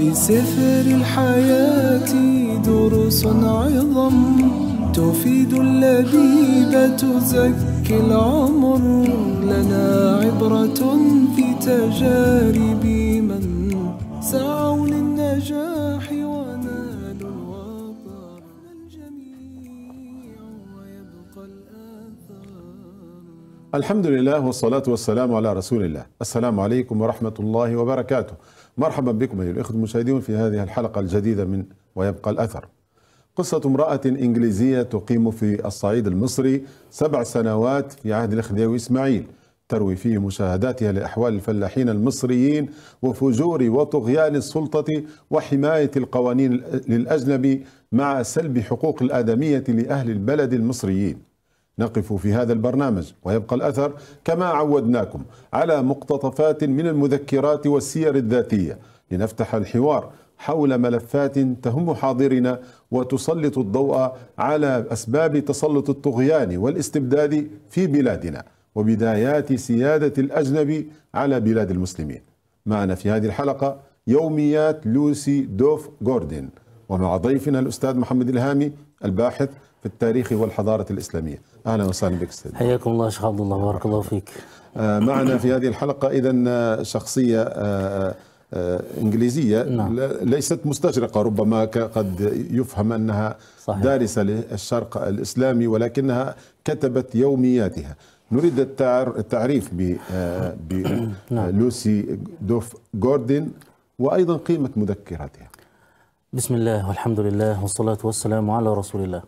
بسفر الحياة دروس عظم تفيد اللبيب تزكي العمر لنا عبرة في تجارب من سعوا للنجاح ونالوا الوطن الجميع ويبقى الآثار الحمد لله والصلاة والسلام على رسول الله السلام عليكم ورحمة الله وبركاته مرحبا بكم أيها الإخوة المشاهدون في هذه الحلقة الجديدة من ويبقى الأثر قصة امرأة إنجليزية تقيم في الصعيد المصري سبع سنوات في عهد الخديوي إسماعيل تروي فيه مشاهداتها لأحوال الفلاحين المصريين وفجور وطغيان السلطة وحماية القوانين للأجنبي مع سلب حقوق الآدمية لأهل البلد المصريين نقف في هذا البرنامج ويبقى الأثر كما عودناكم على مقتطفات من المذكرات والسير الذاتية لنفتح الحوار حول ملفات تهم حاضرنا وتسلط الضوء على أسباب تسلط الطغيان والاستبداد في بلادنا وبدايات سيادة الأجنبي على بلاد المسلمين معنا في هذه الحلقة يوميات لوسي دوف جوردن ومع ضيفنا الأستاذ محمد الهامي الباحث في التاريخ والحضارة الإسلامية اهلا وسهلا بك استاذ حياكم الله شيخ عبد الله بارك الله فيك آه، معنا في هذه الحلقه اذا آه، شخصيه آه، انجليزيه نعم. ليست مستشرقه ربما قد يفهم انها صحيح. دارسه للشرق الاسلامي ولكنها كتبت يومياتها نريد التعريف ب نعم. لوسي دوف جوردن وايضا قيمه مذكراتها بسم الله والحمد لله والصلاه والسلام على رسول الله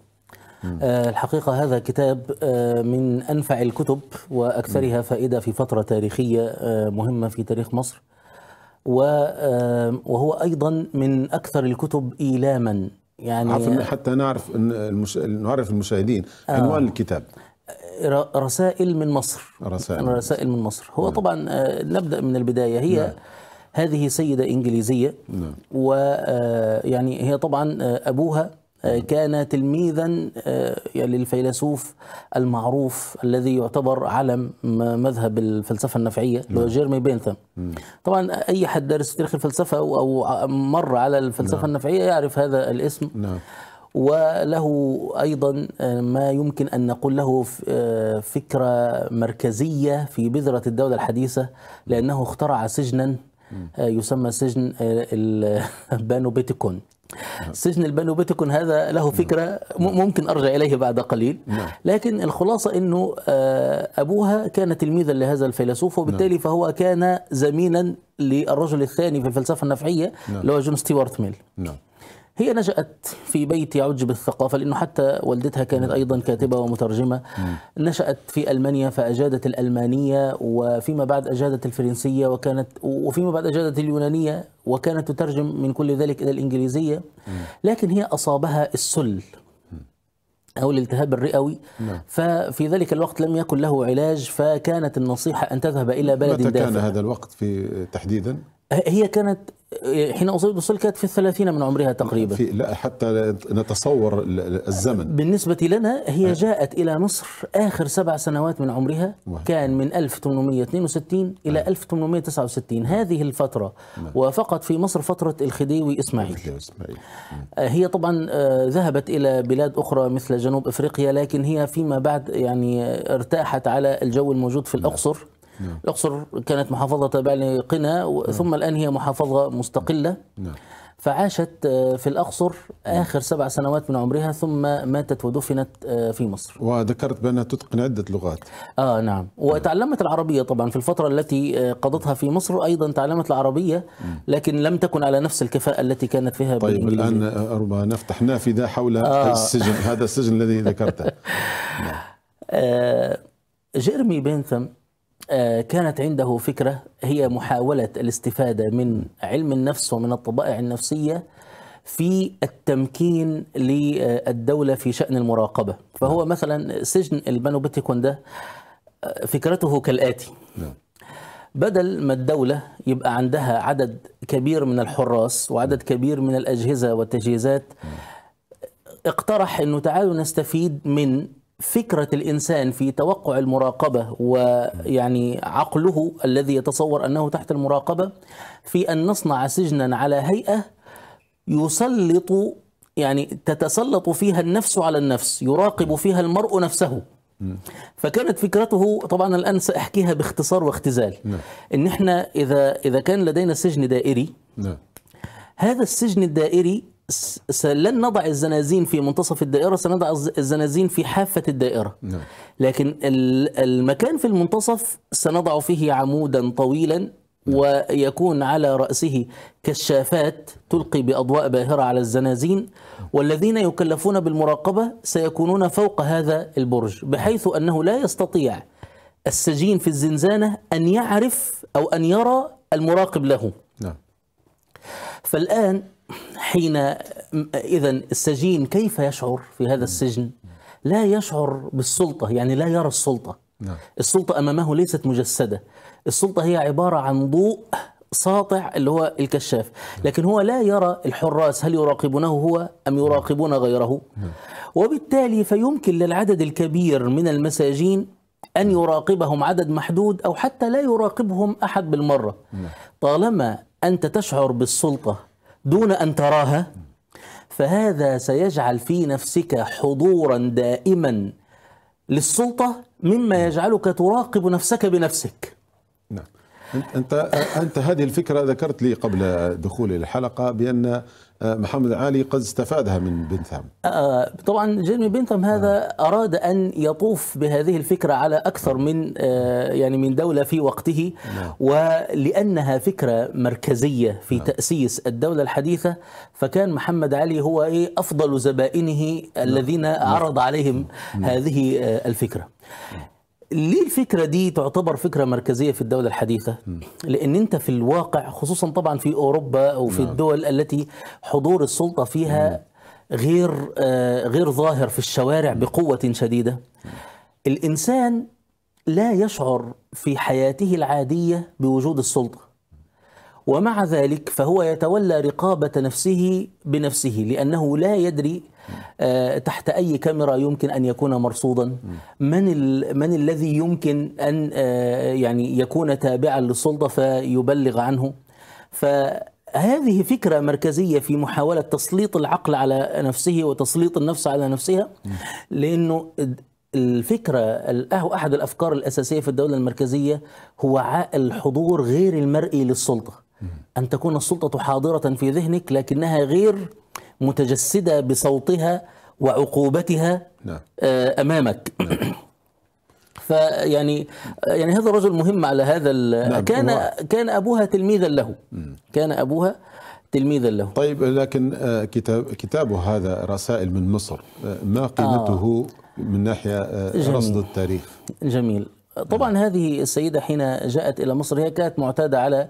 آه، الحقيقة هذا كتاب آه، من أنفع الكتب وأكثرها فائدة في فترة تاريخية آه، مهمة في تاريخ مصر وهو أيضا من أكثر الكتب إيلاما يعني حتى نعرف المش... نعرف المشاهدين آه. عنوان الكتاب رسائل من مصر رسائل, رسائل من مصر هو طبعا نبدأ من البداية هي نعم. هذه سيدة إنجليزية نعم. ويعني هي طبعا أبوها آه، كان تلميذا آه، يعني للفيلسوف المعروف الذي يعتبر علم مذهب الفلسفه النفعيه اللي هو نعم. جيرمي بينثم طبعا اي حد درس تاريخ الفلسفه او مر على الفلسفه نعم. النفعيه يعرف هذا الاسم نعم وله ايضا آه، ما يمكن ان نقول له فكره مركزيه في بذره الدوله الحديثه لانه اخترع سجنا يسمى سجن بانوبيتيكون نعم. سجن البنوبيتكون هذا له نعم. فكرة نعم. ممكن أرجع إليه بعد قليل لكن الخلاصة أنه آه، أبوها كان تلميذا لهذا الفيلسوف وبالتالي فهو كان زمينا للرجل الثاني في الفلسفة النفعية اللي هو جون ستيوارت ميل نعم هي نشأت في بيت يعج بالثقافة لأنه حتى والدتها كانت أيضا كاتبة ومترجمة نشأت في ألمانيا فأجادت الألمانية وفيما بعد أجادت الفرنسية وكانت وفيما بعد أجادت اليونانية وكانت تترجم من كل ذلك إلى الإنجليزية لكن هي أصابها السل أو الالتهاب الرئوي نعم. ففي ذلك الوقت لم يكن له علاج فكانت النصيحة أن تذهب إلى بلد متى دافع متى كان هذا الوقت في تحديدا؟ هي كانت حين اصيبت كانت في الثلاثين من عمرها تقريبا في لا حتى نتصور الزمن بالنسبة لنا هي أه. جاءت إلى مصر آخر سبع سنوات من عمرها كان من 1862 إلى 1869 أه. هذه الفترة نعم. وفقط في مصر فترة الخديوي إسماعيل نعم. هي طبعا آه، ذهبت إلى بلاد أخرى مثل جنوب أفريقيا لكن هي فيما بعد يعني ارتاحت على الجو الموجود في نعم. الأقصر نعم. الأقصر كانت محافظة تابعة لقنا نعم. ثم الآن هي محافظة مستقلة نعم. فعاشت آه، في الأقصر آخر سبع سنوات من عمرها ثم ماتت ودفنت آه، في مصر وذكرت بأنها تتقن عدة لغات آه نعم, نعم. وتعلمت العربية طبعا في الفترة التي آه، قضتها في مصر أيضا تعلمت العربية لكن لم تكن على نفس الكفاءة التي كانت فيها طيب الآن ربما نفتح نافذة حول آه. السجن هذا السجن الذي ذكرته نعم. آه جيرمي بينثم آه، كانت عنده فكرة هي محاولة الاستفادة من علم النفس ومن الطبائع النفسية في التمكين للدولة في شأن المراقبة فهو نعم. مثلا سجن البانوبتيكون ده آه، فكرته كالآتي نعم. بدل ما الدولة يبقى عندها عدد كبير من الحراس وعدد نعم. كبير من الأجهزة والتجهيزات اقترح أنه تعالوا نستفيد من فكرة الإنسان في توقع المراقبة ويعني عقله الذي يتصور أنه تحت المراقبة في أن نصنع سجنا على هيئة يسلط يعني تتسلط فيها النفس على النفس يراقب فيها المرء نفسه فكانت فكرته طبعا الآن سأحكيها باختصار واختزال نعم. إن إحنا إذا, إذا كان لدينا سجن دائري نعم. هذا السجن الدائري لن نضع الزنازين في منتصف الدائرة سنضع الزنازين في حافة الدائرة نعم. لكن المكان في المنتصف سنضع فيه عمودا طويلا نعم. ويكون على رأسه كشافات تلقي بأضواء باهرة على الزنازين والذين يكلفون بالمراقبة سيكونون فوق هذا البرج بحيث أنه لا يستطيع السجين في الزنزانة أن يعرف أو أن يرى المراقب له نعم. فالآن حين اذا السجين كيف يشعر في هذا السجن؟ لا يشعر بالسلطه يعني لا يرى السلطه. نعم. السلطه امامه ليست مجسده. السلطه هي عباره عن ضوء ساطع اللي هو الكشاف لكن هو لا يرى الحراس هل يراقبونه هو أم يراقبون غيره نعم. وبالتالي فيمكن للعدد الكبير من المساجين أن يراقبهم عدد محدود أو حتى لا يراقبهم أحد بالمرة نعم. طالما أنت تشعر بالسلطة دون أن تراها فهذا سيجعل في نفسك حضورا دائما للسلطة مما يجعلك تراقب نفسك بنفسك نعم انت انت هذه الفكره ذكرت لي قبل دخول الحلقه بان آه، محمد علي قد استفادها من بنثام آه طبعا جيرمي بنثام هذا نعم. أراد أن يطوف بهذه الفكرة على أكثر من آه، يعني من دولة في وقته نعم. ولأنها فكرة مركزية في نعم. تأسيس الدولة الحديثة فكان محمد علي هو إيه أفضل زبائنه الذين عرض عليهم هذه آه، الفكرة ليه الفكرة دي تعتبر فكرة مركزية في الدولة الحديثة؟ لأن أنت في الواقع خصوصا طبعا في أوروبا أو في نعم. الدول التي حضور السلطة فيها غير آه، غير ظاهر في الشوارع بقوة شديدة الإنسان لا يشعر في حياته العادية بوجود السلطة ومع ذلك فهو يتولى رقابة نفسه بنفسه لأنه لا يدري آه، تحت أي كاميرا يمكن أن يكون مرصودا من, من الذي يمكن أن آه، يعني يكون تابعا للسلطة فيبلغ عنه ف هذه فكرة مركزية في محاولة تسليط العقل على نفسه وتسليط النفس على نفسها لأنه الفكرة أو أحد الأفكار الأساسية في الدولة المركزية هو الحضور غير المرئي للسلطة أن تكون السلطة حاضرة في ذهنك لكنها غير متجسدة بصوتها وعقوبتها نعم. آه، أمامك نعم. فيعني يعني هذا الرجل مهم على هذا نعم. كان هو. كان ابوها تلميذا له كان ابوها تلميذا له طيب لكن آه، كتاب كتابه هذا رسائل من مصر آه، ما قيمته آه. من ناحيه رصد التاريخ جميل طبعا نعم. هذه السيدة حين جاءت إلى مصر هي كانت معتادة على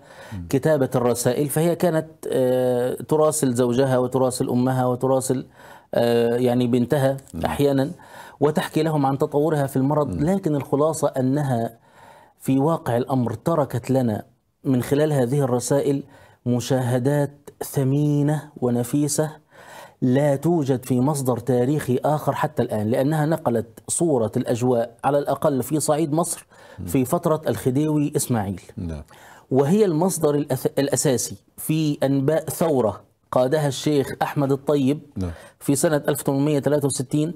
كتابة الرسائل فهي كانت آه، تراسل زوجها وتراسل أمها وتراسل آه، يعني بنتها أحيانا وتحكي لهم عن تطورها في المرض لكن الخلاصة أنها في واقع الأمر تركت لنا من خلال هذه الرسائل مشاهدات ثمينة ونفيسة لا توجد في مصدر تاريخي آخر حتى الآن لأنها نقلت صورة الأجواء على الأقل في صعيد مصر في نعم. فترة الخديوي إسماعيل نعم. وهي المصدر الأساسي في أنباء ثورة قادها الشيخ أحمد الطيب نعم. في سنة 1863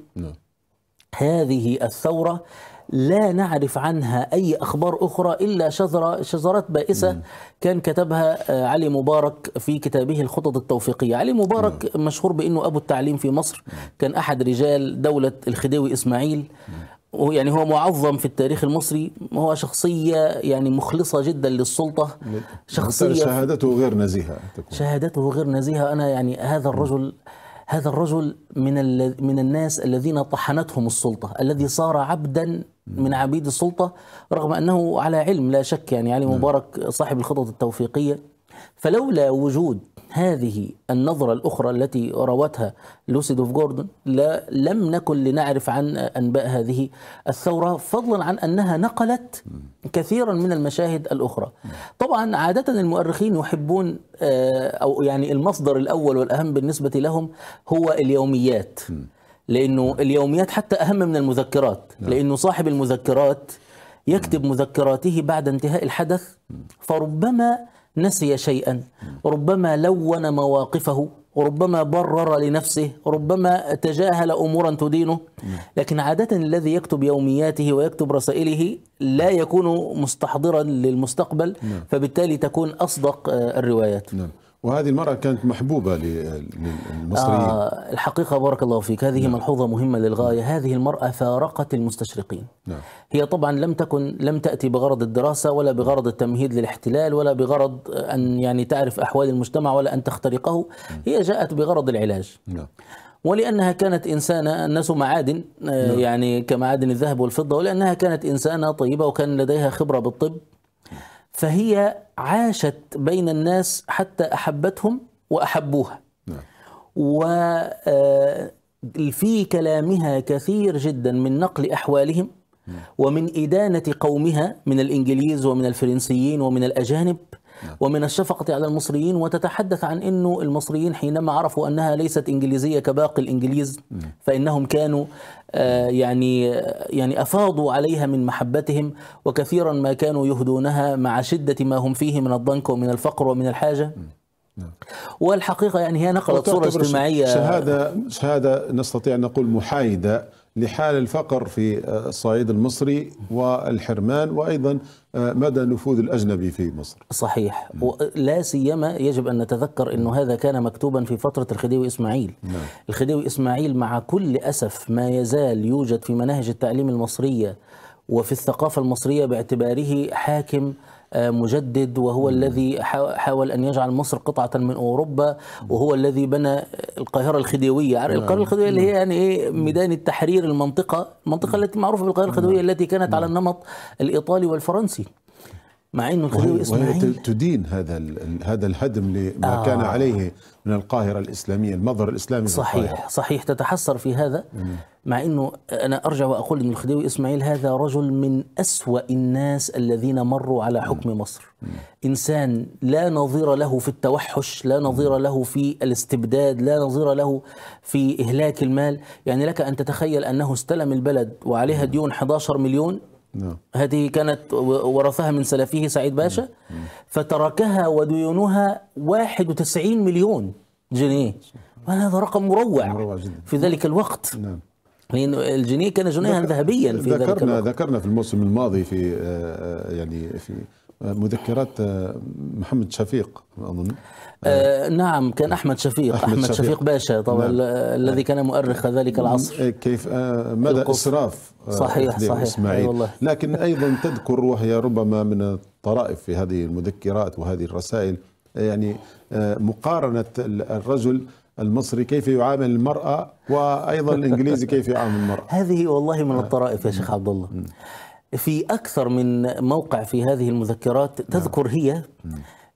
هذه الثورة لا نعرف عنها أي أخبار أخرى إلا شذرة شذرات بائسة كان كتبها آه، علي مبارك في كتابه الخطط التوفيقية علي مبارك مشهور بأنه أبو التعليم في مصر كان أحد رجال دولة الخديوي إسماعيل يعني هو معظم في التاريخ المصري هو شخصية يعني مخلصة جدا للسلطة شخصية شهادته غير نزيهة شهادته غير نزيهة أنا يعني هذا الرجل م. هذا الرجل من من الناس الذين طحنتهم السلطه الذي صار عبدا من عبيد السلطه رغم انه على علم لا شك يعني علي نعم. مبارك صاحب الخطط التوفيقيه فلولا وجود هذه النظرة الأخرى التي روتها لوسيدوف جوردون لا لم نكن لنعرف عن أنباء هذه الثورة فضلا عن أنها نقلت كثيرا من المشاهد الأخرى طبعا عادة المؤرخين يحبون آه، أو يعني المصدر الأول والأهم بالنسبة لهم هو اليوميات لأنه اليوميات حتى أهم من المذكرات نعم. لأنه صاحب المذكرات يكتب مذكراته بعد انتهاء الحدث فربما نسي شيئا ربما لون مواقفه ربما برر لنفسه ربما تجاهل امورا تدينه لكن عاده الذي يكتب يومياته ويكتب رسائله لا يكون مستحضرا للمستقبل نعم. فبالتالي تكون اصدق آه، الروايات نعم. وهذه المرأة كانت محبوبة للمصريين آه الحقيقة بارك الله فيك هذه نعم. ملحوظة مهمة للغاية نعم. هذه المرأة فارقت المستشرقين نعم. هي طبعا لم تكن لم تأتي بغرض الدراسة ولا بغرض التمهيد للاحتلال ولا بغرض أن يعني تعرف أحوال المجتمع ولا أن تخترقه نعم. هي جاءت بغرض العلاج نعم. ولأنها كانت إنسانة الناس معادن آه، نعم. يعني كمعادن الذهب والفضة ولأنها كانت إنسانة طيبة وكان لديها خبرة بالطب فهي عاشت بين الناس حتى أحبتهم وأحبوها نعم. وفي آه، كلامها كثير جدا من نقل أحوالهم نعم. ومن إدانة قومها من الإنجليز ومن الفرنسيين ومن الأجانب نعم. ومن الشفقة على المصريين وتتحدث عن أنه المصريين حينما عرفوا أنها ليست إنجليزية كباقي الإنجليز نعم. فإنهم كانوا آه، يعني آه، يعني أفاضوا عليها من محبتهم وكثيرا ما كانوا يهدونها مع شدة ما هم فيه من الضنك ومن الفقر ومن الحاجة نعم. والحقيقة يعني هي نقلت صورة اجتماعية شهادة, شهادة نستطيع أن نقول محايدة لحال الفقر في آه، الصعيد المصري والحرمان وايضا آه، مدى نفوذ الاجنبي في مصر. صحيح نعم. ولا سيما يجب ان نتذكر انه هذا كان مكتوبا في فتره الخديوي اسماعيل. نعم. الخديوي اسماعيل مع كل اسف ما يزال يوجد في مناهج التعليم المصريه وفي الثقافة المصرية باعتباره حاكم آه، مجدد وهو الذي حاول أن يجعل مصر قطعة من أوروبا وهو الذي بنى القاهرة الخديوية نعم. القاهرة الخديوية اللي هي يعني إيه ميدان التحرير المنطقة المنطقة التي معروفة بالقاهرة الخديوية التي كانت على النمط الإيطالي والفرنسي مع انه الخديوي وهي تدين هذا هذا الهدم لما آه كان عليه من القاهره الاسلاميه المظهر الاسلامي صحيح صحيح تتحسر في هذا مم. مع أنه أنا أرجع وأقول أن الخديوي إسماعيل هذا رجل من أسوأ الناس الذين مروا على حكم مصر إنسان لا نظير له في التوحش لا نظير له في الاستبداد لا نظير له في إهلاك المال يعني لك أن تتخيل أنه استلم البلد وعليها ديون 11 مليون نعم. هذه كانت ورثها من سلفيه سعيد باشا فتركها وديونها 91 مليون جنيه وهذا رقم مروع, مروع جدا. في ذلك الوقت نعم. لأن الجنيه كان جنيها ذهبيا في ذكرنا ذلك الوقت. ذكرنا في الموسم الماضي في آه، آه، يعني في مذكرات آه، محمد شفيق اظن آه نعم كان احمد شفيق احمد, أحمد شفيق, شفيق باشا طبعا نعم. الذي كان مؤرخ ذلك العصر إيه، كيف آه مدى القف. اسراف صحيح صحيح إسماعيل. والله. لكن ايضا تذكر وهي ربما من الطرائف في هذه المذكرات وهذه الرسائل يعني مقارنه الرجل المصري كيف يعامل المرأة وأيضا الإنجليزي كيف يعامل المرأة هذه والله من نعم. الطرائف يا شيخ عبد الله نعم. في أكثر من موقع في هذه المذكرات نعم. تذكر هي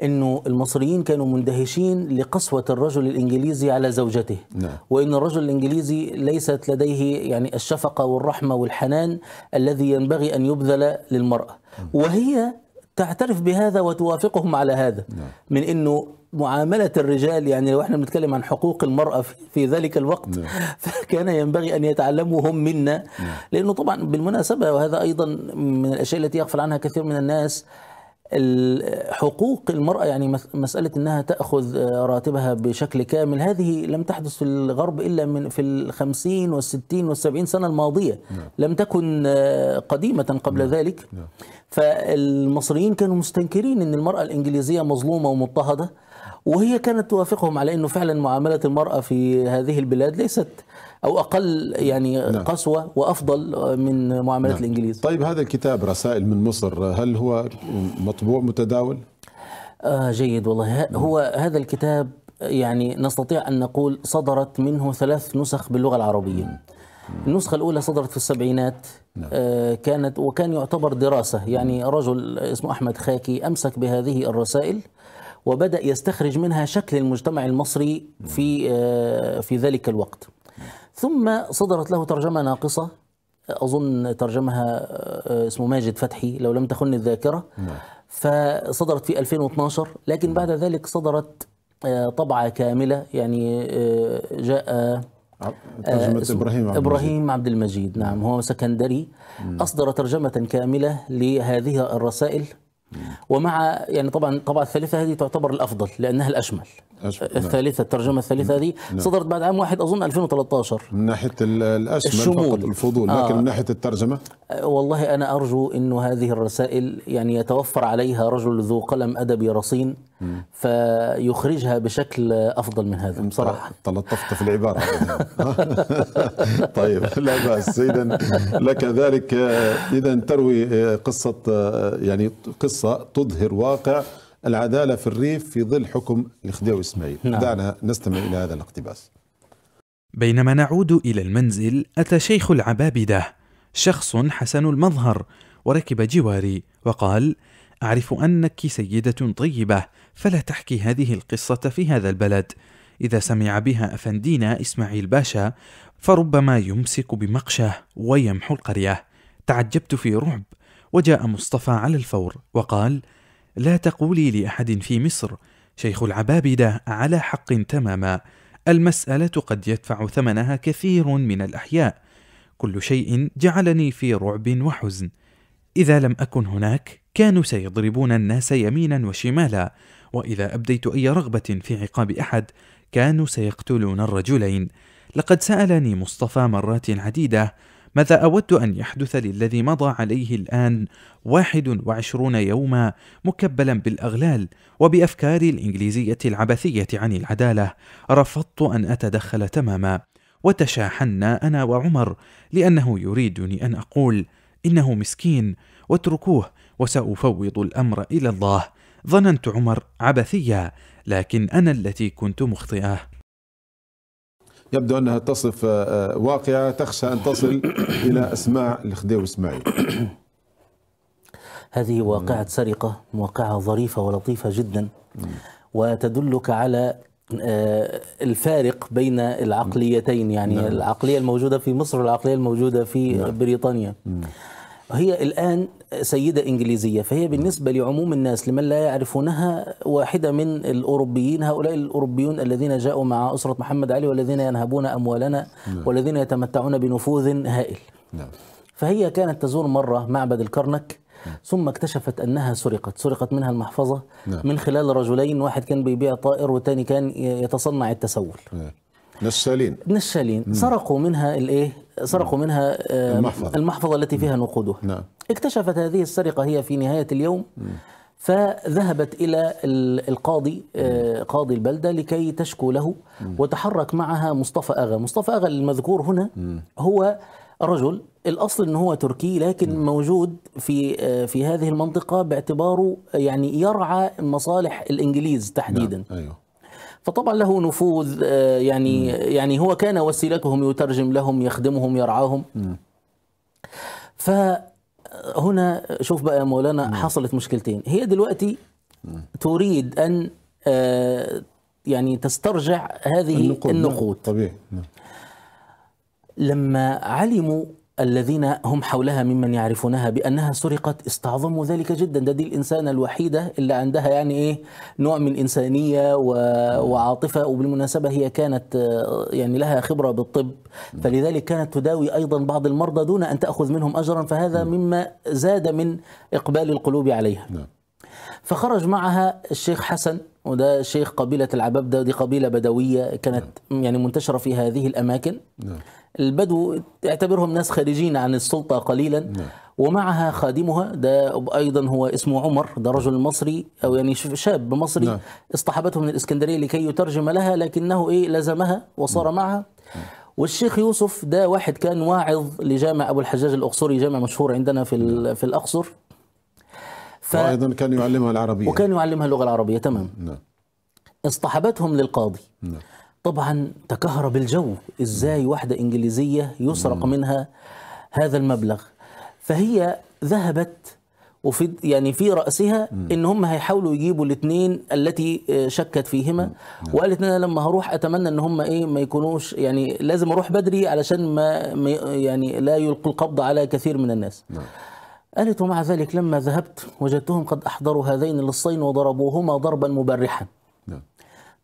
أنه المصريين كانوا مندهشين لقسوة الرجل الإنجليزي على زوجته نعم. وأن الرجل الإنجليزي ليست لديه يعني الشفقة والرحمة والحنان الذي ينبغي أن يبذل للمرأة وهي تعترف بهذا وتوافقهم على هذا نعم. من أنه معاملة الرجال يعني لو احنا بنتكلم عن حقوق المرأة في ذلك الوقت نعم. فكان ينبغي أن يتعلموا هم منا نعم. لأنه طبعا بالمناسبة وهذا أيضا من الأشياء التي يغفل عنها كثير من الناس حقوق المرأة يعني مسألة أنها تأخذ آه، راتبها بشكل كامل هذه لم تحدث في الغرب إلا من في الخمسين والستين والسبعين سنة الماضية نعم. لم تكن آه، قديمة قبل ذلك فالمصريين كانوا مستنكرين أن المرأة الإنجليزية مظلومة ومضطهدة وهي كانت توافقهم على انه فعلا معامله المراه في هذه البلاد ليست او اقل يعني نعم. قسوه وافضل من معامله نعم. الانجليز. طيب هذا الكتاب رسائل من مصر هل هو مطبوع متداول؟ آه جيد والله هو هذا الكتاب يعني نستطيع ان نقول صدرت منه ثلاث نسخ باللغه العربيه. النسخة الأولى صدرت في السبعينات نعم. آه كانت وكان يعتبر دراسة يعني رجل اسمه أحمد خاكي أمسك بهذه الرسائل وبدأ يستخرج منها شكل المجتمع المصري في آه، في ذلك الوقت ثم صدرت له ترجمة ناقصة أظن ترجمها آه، اسمه ماجد فتحي لو لم تخن الذاكرة نعم. فصدرت في 2012 لكن بعد ذلك صدرت آه، طبعة كاملة يعني جاء ترجمة إبراهيم عبد إبراهيم عبد المجيد نعم, نعم. هو سكندري نعم. أصدر ترجمة كاملة لهذه الرسائل ومع يعني طبعا طبعا الثالثه هذه تعتبر الافضل لانها الاشمل نعم. الثالثه الترجمه الثالثه هذه نعم. نعم. صدرت بعد عام واحد اظن 2013 من ناحيه الاسماء الشمول. فقط الفضول آه. لكن من ناحيه الترجمه أه، والله انا ارجو انه هذه الرسائل يعني يتوفر عليها رجل ذو قلم ادبي رصين فيخرجها بشكل افضل من هذا بصراحه تلطفت في العباره طيب لا باس اذا لك ذلك اذا تروي آه، قصه آه، يعني قصه تظهر واقع العدالة في الريف في ظل حكم الخديوي إسماعيل نعم. دعنا نستمع إلى هذا الاقتباس بينما نعود إلى المنزل أتى شيخ العبابدة شخص حسن المظهر وركب جواري وقال أعرف أنك سيدة طيبة فلا تحكي هذه القصة في هذا البلد إذا سمع بها أفندينا إسماعيل باشا فربما يمسك بمقشه ويمحو القرية تعجبت في رعب وجاء مصطفى على الفور وقال لا تقولي لأحد في مصر شيخ العبابدة على حق تماما المسألة قد يدفع ثمنها كثير من الأحياء كل شيء جعلني في رعب وحزن إذا لم أكن هناك كانوا سيضربون الناس يمينا وشمالا وإذا أبديت أي رغبة في عقاب أحد كانوا سيقتلون الرجلين لقد سألني مصطفى مرات عديدة ماذا أود أن يحدث للذي مضى عليه الآن 21 يوما مكبلا بالأغلال وبأفكار الإنجليزية العبثية عن العدالة رفضت أن أتدخل تماما وتشاحنا أنا وعمر لأنه يريدني أن أقول إنه مسكين واتركوه وسأفوض الأمر إلى الله ظننت عمر عبثية لكن أنا التي كنت مخطئة يبدو أنها تصف آه، آه، واقعة تخشى أن تصل إلى أسماع الخديوي إسماعيل هذه واقعة سرقة واقعة ظريفة ولطيفة جدا وتدلك على آه، الفارق بين العقليتين يعني نعم. العقلية الموجودة في مصر والعقلية الموجودة في نعم. بريطانيا نعم. هي الآن سيدة إنجليزية فهي بالنسبة لعموم الناس لمن لا يعرفونها واحدة من الأوروبيين هؤلاء الأوروبيون الذين جاءوا مع أسرة محمد علي والذين ينهبون أموالنا نعم. والذين يتمتعون بنفوذ هائل نعم. فهي كانت تزور مرة معبد الكرنك نعم. ثم اكتشفت انها سرقت، سرقت منها المحفظه نعم. من خلال رجلين، واحد كان بيبيع طائر والثاني كان يتصنع التسول. نعم. نسالين نسالين سرقوا منها الايه سرقوا منها آه، المحفظة. المحفظة التي فيها نقودها نعم. اكتشفت هذه السرقة هي في نهاية اليوم فذهبت إلى القاضي آه، قاضي البلدة لكي تشكو له وتحرك معها مصطفى أغا مصطفى أغا المذكور هنا هو رجل الاصل ان هو تركي لكن موجود في آه، في هذه المنطقه باعتباره يعني يرعى مصالح الانجليز نعم. تحديدا نعم. أيوه. فطبعا له نفوذ آه، يعني يعني هو كان وسيلتهم يترجم لهم يخدمهم يرعاهم فهنا شوف بقى يا مولانا حصلت مشكلتين هي دلوقتي تريد ان آه، يعني تسترجع هذه النقود, النقود. طبيعي لما علموا الذين هم حولها ممن يعرفونها بأنها سرقت استعظموا ذلك جدا ده دي الإنسانة الوحيدة اللي عندها يعني إيه نوع من إنسانية و... وعاطفة وبالمناسبة هي كانت آه، يعني لها خبرة بالطب فلذلك كانت تداوي أيضا بعض المرضى دون أن تأخذ منهم أجرا فهذا نعم. مما زاد من إقبال القلوب عليها نعم. فخرج معها الشيخ حسن وده شيخ قبيلة العبابدة ودي قبيلة بدوية كانت نعم. يعني منتشرة في هذه الأماكن البدو اعتبرهم ناس خارجين عن السلطة قليلا نعم. ومعها خادمها ده أيضا هو اسمه عمر ده رجل مصري أو يعني شاب مصري نعم. اصطحبته من الإسكندرية لكي يترجم لها لكنه إيه لزمها وصار نعم. معها نعم. والشيخ يوسف ده واحد كان واعظ لجامع أبو الحجاج الأقصري جامع مشهور عندنا في, نعم. في الأقصر ف... وأيضا كان يعلمها العربية وكان يعلمها اللغة العربية تمام نعم. اصطحبتهم للقاضي نعم. طبعا تكهرب الجو ازاي واحدة انجليزية يسرق منها هذا المبلغ فهي ذهبت وفي يعني في رأسها ان هم هيحاولوا يجيبوا الاثنين التي شكت فيهما نعم. وقالت انا لما هروح اتمنى ان هم ايه ما يكونوش يعني لازم اروح بدري علشان ما يعني لا يلقوا القبض على كثير من الناس نعم. قالت ومع ذلك لما ذهبت وجدتهم قد احضروا هذين للصين وضربوهما ضربا مبرحا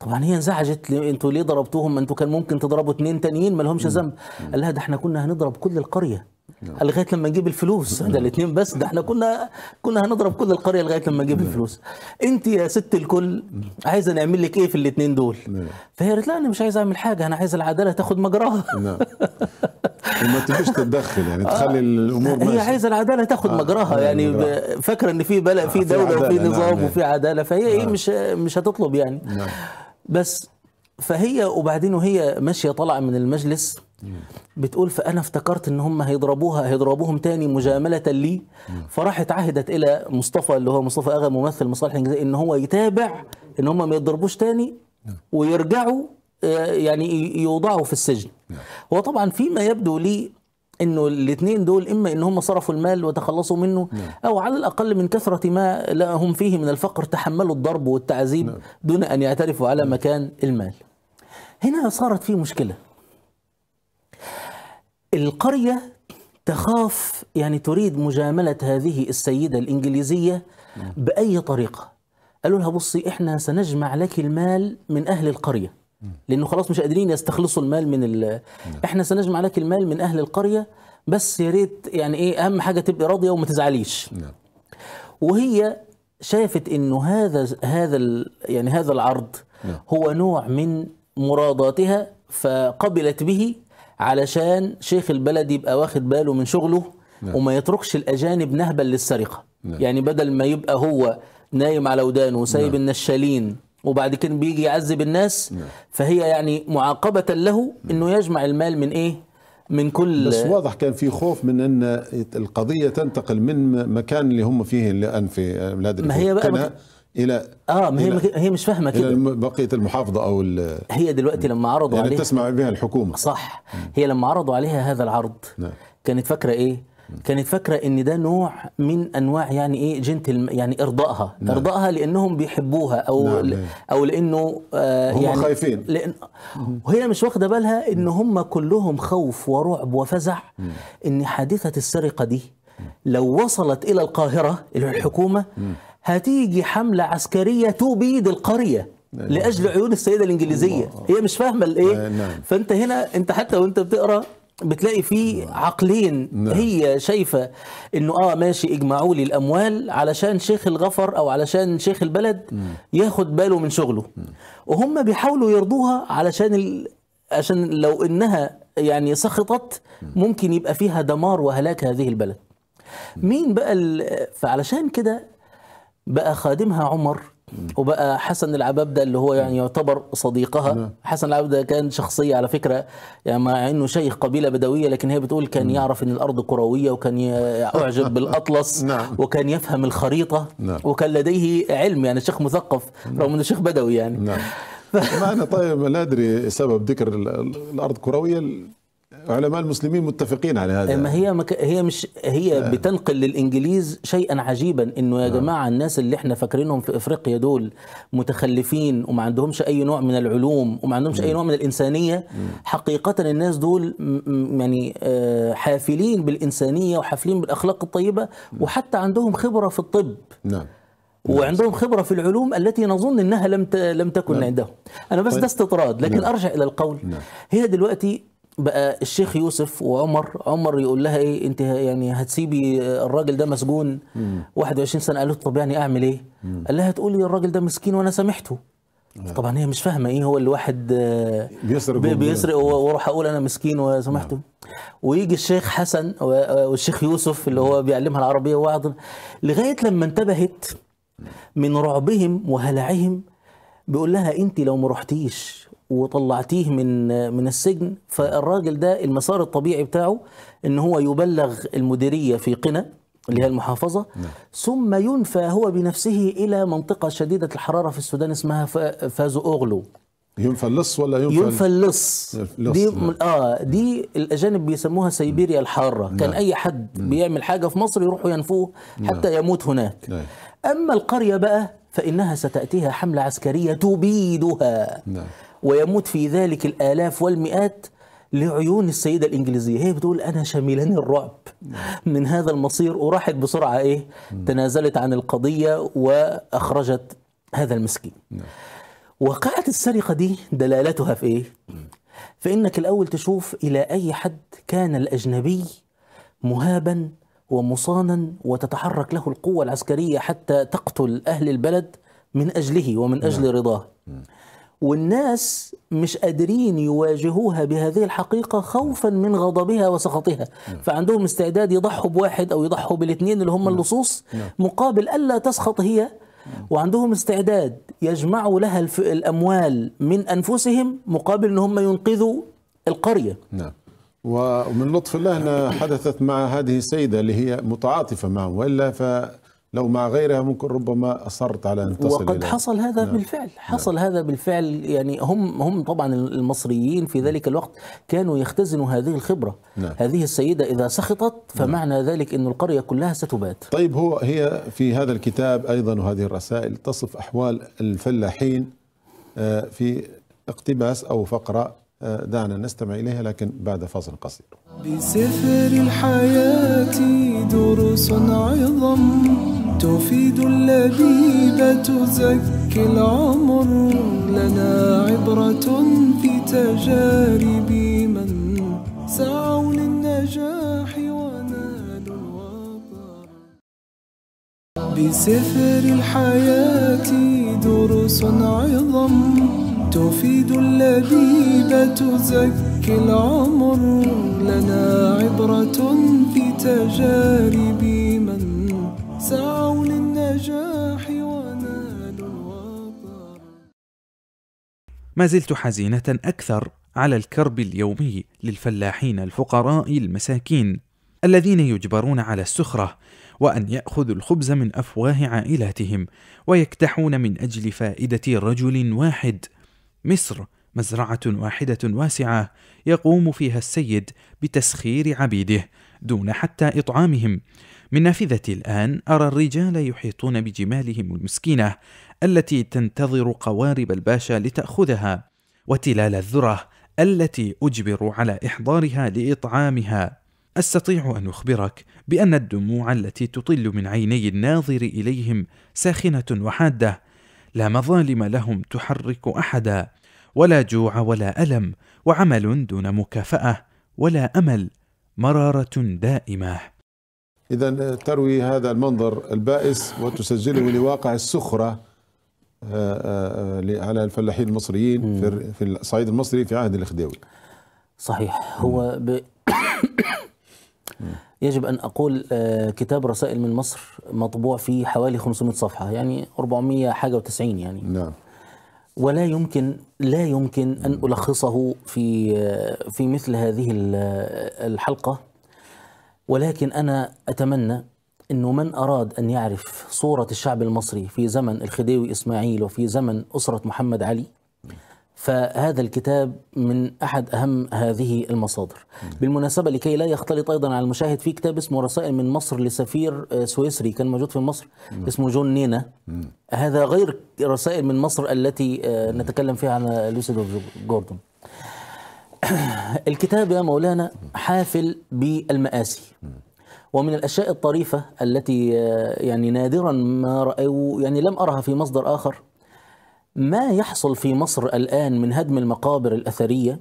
طبعا هي انزعجت انتوا ليه ضربتوهم ما انتوا كان ممكن تضربوا اثنين تانيين ما لهمش ذنب قال لها ده احنا كنا هنضرب كل القريه نعم. لغايه لما نجيب الفلوس ده الاثنين بس ده احنا كنا كنا هنضرب كل القريه لغايه لما نجيب نعم. الفلوس انت يا ست الكل نعم. عايزه نعمل لك ايه في الاثنين دول فهي قالت لا انا مش عايز اعمل حاجه انا عايز العداله تاخد مجراها وما تبقاش تتدخل يعني تخلي آه. الامور هي عايزه العداله تاخد آه، مجراها يعني فاكره ان في بلد آه، في دوله وفي نظام وفي عداله فهي ايه مش مش هتطلب يعني بس فهي وبعدين وهي ماشيه طالعه من المجلس بتقول فانا افتكرت ان هم هيضربوها هيضربوهم تاني مجامله لي فراحت عهدت الى مصطفى اللي هو مصطفى اغا ممثل مصالح الجزائر ان هو يتابع ان هم ما يضربوش تاني ويرجعوا آه، يعني يوضعوا في السجن نعم. وطبعا فيما يبدو لي انه الاثنين دول اما ان هم صرفوا المال وتخلصوا منه نعم. او على الاقل من كثره ما هم فيه من الفقر تحملوا الضرب والتعذيب نعم. دون ان يعترفوا على نعم. مكان المال. هنا صارت في مشكله. القريه تخاف يعني تريد مجامله هذه السيده الانجليزيه نعم. باي طريقه. قالوا لها بصي احنا سنجمع لك المال من اهل القريه. لانه خلاص مش قادرين يستخلصوا المال من ال... احنا سنجمع لك المال من اهل القريه بس يا ريت يعني ايه اهم حاجه تبقى راضيه وما تزعليش نعم. وهي شافت انه هذا هذا ال... يعني هذا العرض نعم. هو نوع من مراداتها فقبلت به علشان شيخ البلد يبقى واخد باله من شغله نعم. وما يتركش الاجانب نهبا للسرقه يعني بدل ما يبقى هو نايم على ودانه وسايب النشالين وبعد كده بيجي يعذب الناس نعم. فهي يعني معاقبة له نعم. أنه يجمع المال من إيه من كل بس واضح كان في خوف من ان القضيه تنتقل من مكان اللي هم فيه الان في بلاد آه، ما هي بقى الى اه ما هي إلى هي مش فاهمه كده الى بقيه المحافظه او ال... هي دلوقتي لما عرضوا يعني عليها تسمع بها الحكومه صح نعم. هي لما عرضوا عليها هذا العرض نعم. كانت فاكره ايه؟ كانت فاكره ان ده نوع من انواع يعني ايه جنتل يعني ارضائها نعم. ارضائها لانهم بيحبوها او نعم. ل... او لانه آه هم يعني خايفين لأن... وهي مش واخده بالها ان هم كلهم خوف ورعب وفزع مم. ان حادثه السرقه دي لو وصلت الى القاهره الى الحكومه هتيجي حمله عسكريه تبيد القريه لاجل عيون السيده الانجليزيه هي مش فاهمه الايه فانت هنا انت حتى وانت بتقرا بتلاقي في نعم. عقلين نعم. هي شايفه انه اه ماشي اجمعوا لي الاموال علشان شيخ الغفر او علشان شيخ البلد مم. ياخد باله من شغله مم. وهم بيحاولوا يرضوها علشان ال... عشان لو انها يعني سخطت ممكن يبقى فيها دمار وهلاك هذه البلد مين بقى ال... فعلشان كده بقى خادمها عمر وبقى حسن العبابده اللي هو يعني يعتبر صديقها نعم. حسن العبابده كان شخصيه على فكره يعني مع انه شيخ قبيله بدويه لكن هي بتقول كان نعم. يعرف ان الارض كرويه وكان يعجب بالاطلس نعم. وكان يفهم الخريطه وكان لديه علم يعني شيخ مثقف رغم انه شيخ بدوي يعني نعم ما انا طيب لا ادري سبب ذكر الارض كرويه علماء المسلمين متفقين على هذا ما هي مك... هي مش هي آه. بتنقل للانجليز شيئا عجيبا انه يا آه. جماعه الناس اللي احنا فاكرينهم في افريقيا دول متخلفين وما عندهمش اي نوع من العلوم وما عندهمش م. اي نوع من الانسانيه م. حقيقه الناس دول يعني آه، حافلين بالانسانيه وحافلين بالاخلاق الطيبه وحتى عندهم خبره في الطب نعم وعندهم نعم. خبره في العلوم التي نظن انها لم لم تكن نعم. عندهم. انا بس طيب. ده استطراد لكن نعم. ارجع الى القول نعم. هي دلوقتي بقى الشيخ يوسف وعمر عمر يقول لها ايه انت يعني هتسيبي الراجل ده مسجون مم. 21 سنه قالت طب يعني اعمل ايه مم. قال لها تقولي الراجل ده مسكين وانا سامحته طبعا هي مش فاهمه ايه هو اللي واحد آه، بيسرق بيسرق واروح اقول انا مسكين وسامحته نعم. ويجي الشيخ حسن آه، والشيخ يوسف اللي هو بيعلمها العربيه وعظ لغايه لما انتبهت من رعبهم وهلعهم بيقول لها انت لو ما رحتيش وطلعتيه من من السجن فالراجل ده المسار الطبيعي بتاعه ان هو يبلغ المديريه في قنا اللي هي المحافظة نعم. ثم ينفى هو بنفسه إلى منطقة شديدة الحرارة في السودان اسمها فازو أوغلو ينفى اللص ولا ينفى ينفى اللص دي نعم. اه دي الاجانب بيسموها سيبيريا الحاره نعم. كان اي حد نعم. بيعمل حاجه في مصر يروحوا ينفوه نعم. حتى نعم. يموت هناك نعم. اما القريه بقى فانها ستاتيها حمله عسكريه تبيدها نعم. ويموت في ذلك الآلاف والمئات لعيون السيدة الإنجليزية هي بتقول أنا شاملني الرعب من هذا المصير وراحت بسرعة إيه تنازلت عن القضية وأخرجت هذا المسكين نعم. وقاعة السرقة دي دلالتها في إيه فإنك الأول تشوف إلى أي حد كان الأجنبي مهابا ومصانا وتتحرك له القوة العسكرية حتى تقتل أهل البلد من أجله ومن أجل نعم. رضاه والناس مش قادرين يواجهوها بهذه الحقيقة خوفا من غضبها وسخطها نعم. فعندهم استعداد يضحوا بواحد أو يضحوا بالاثنين اللي هم نعم. اللصوص نعم. مقابل ألا تسخط هي وعندهم استعداد يجمعوا لها الأموال من أنفسهم مقابل أن هم ينقذوا القرية نعم ومن لطف الله أنها حدثت مع هذه السيدة اللي هي متعاطفة معه وإلا ف لو مع غيرها ممكن ربما اصرت على ان تصل وقد إليه. حصل هذا نعم. بالفعل نعم. حصل نعم. هذا بالفعل يعني هم هم طبعا المصريين في نعم. ذلك الوقت كانوا يختزنوا هذه الخبره نعم. هذه السيده اذا سخطت نعم. فمعنى نعم. ذلك ان القريه كلها ستبات طيب هو هي في هذا الكتاب ايضا وهذه الرسائل تصف احوال الفلاحين آه، في اقتباس او فقره آه، دعنا نستمع اليها لكن بعد فاصل قصير بسفر الحياه دروس عظم تفيد اللبيب تزكي العمر لنا عبرة في تجارب من سعوا للنجاح ونالوا الوطر بسفر الحياة دروس عظم تفيد اللبيب تزكي العمر لنا عبرة في تجارب من سعوا للنجاح ونالوا ما زلت حزينة أكثر على الكرب اليومي للفلاحين الفقراء المساكين الذين يجبرون على السخرة وأن يأخذوا الخبز من أفواه عائلاتهم ويكتحون من أجل فائدة رجل واحد مصر مزرعة واحدة واسعة يقوم فيها السيد بتسخير عبيده دون حتى إطعامهم من نافذتي الآن أرى الرجال يحيطون بجمالهم المسكينة التي تنتظر قوارب الباشا لتأخذها وتلال الذرة التي أجبر على إحضارها لإطعامها أستطيع أن أخبرك بأن الدموع التي تطل من عيني الناظر إليهم ساخنة وحادة لا مظالم لهم تحرك أحدا ولا جوع ولا ألم وعمل دون مكافأة ولا أمل مرارة دائمة إذا تروي هذا المنظر البائس وتسجله لواقع السخرة آه، آه، آه، على الفلاحين المصريين في الصعيد المصري في عهد الخديوي صحيح هو ب... يجب أن أقول كتاب رسائل من مصر مطبوع في حوالي 500 صفحة يعني 400 حاجة وتسعين يعني نعم ولا يمكن لا يمكن أن ألخصه في في مثل هذه الحلقة ولكن أنا أتمنى أنه من أراد أن يعرف صورة الشعب المصري في زمن الخديوي إسماعيل وفي زمن أسرة محمد علي فهذا الكتاب من أحد أهم هذه المصادر بالمناسبة لكي لا يختلط أيضا على المشاهد في كتاب اسمه رسائل من مصر لسفير آه، سويسري كان موجود في مصر اسمه جون نينا هذا غير رسائل من مصر التي آه، نتكلم فيها عن لوسيدو جوردون الكتاب يا مولانا حافل بالمآسي ومن الأشياء الطريفة التي آه، يعني نادرا ما رأوا يعني لم أرها في مصدر آخر ما يحصل في مصر الآن من هدم المقابر الأثرية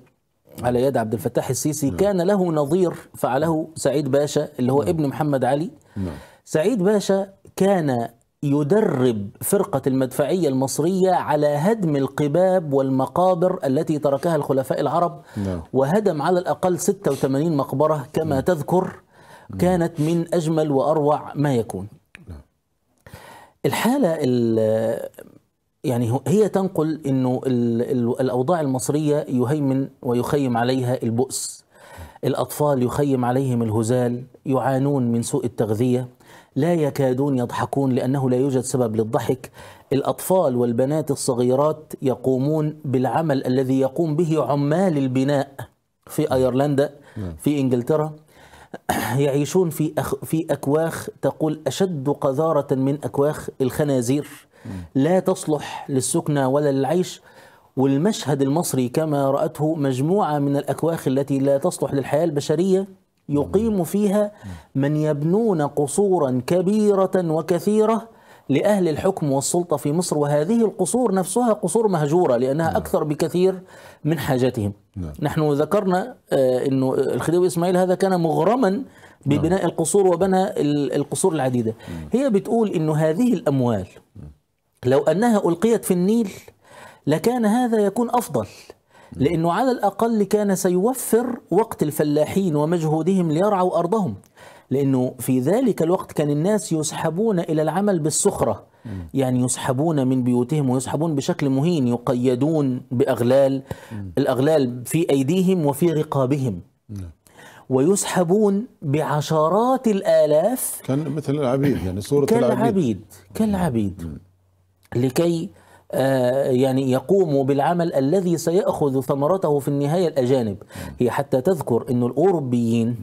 على يد عبد الفتاح السيسي نعم. كان له نظير فعله سعيد باشا اللي هو نعم. ابن محمد علي نعم. سعيد باشا كان يدرب فرقة المدفعية المصرية على هدم القباب والمقابر التي تركها الخلفاء العرب نعم. وهدم على الأقل 86 مقبرة كما نعم. تذكر كانت من أجمل وأروع ما يكون نعم. الحالة يعني هي تنقل أنه الأوضاع المصرية يهيمن ويخيم عليها البؤس الأطفال يخيم عليهم الهزال يعانون من سوء التغذية لا يكادون يضحكون لأنه لا يوجد سبب للضحك الأطفال والبنات الصغيرات يقومون بالعمل الذي يقوم به عمال البناء في أيرلندا نعم. في إنجلترا يعيشون في أخ في أكواخ تقول أشد قذارة من أكواخ الخنازير نعم. لا تصلح للسكنة ولا للعيش والمشهد المصري كما رأته مجموعة من الأكواخ التي لا تصلح للحياة البشرية يقيم فيها من يبنون قصورا كبيرة وكثيرة لأهل الحكم والسلطة في مصر وهذه القصور نفسها قصور مهجورة لأنها نعم. أكثر بكثير من حاجتهم نعم. نحن ذكرنا آه، أنه الخديوي إسماعيل هذا كان مغرما ببناء نعم. القصور وبنى القصور العديدة هي بتقول أنه هذه الأموال لو أنها ألقيت في النيل لكان هذا يكون أفضل لأنه على الأقل كان سيوفر وقت الفلاحين ومجهودهم ليرعوا أرضهم لأنه في ذلك الوقت كان الناس يسحبون إلى العمل بالسخرة يعني يسحبون من بيوتهم ويسحبون بشكل مهين يقيدون بأغلال الأغلال في أيديهم وفي رقابهم نعم. ويسحبون بعشرات الآلاف كان مثل العبيد يعني صورة كالعبيد العبيد كالعبيد لكي آه، يعني يقوموا بالعمل الذي سيأخذ ثمرته في النهاية الأجانب هي حتى تذكر أن الأوروبيين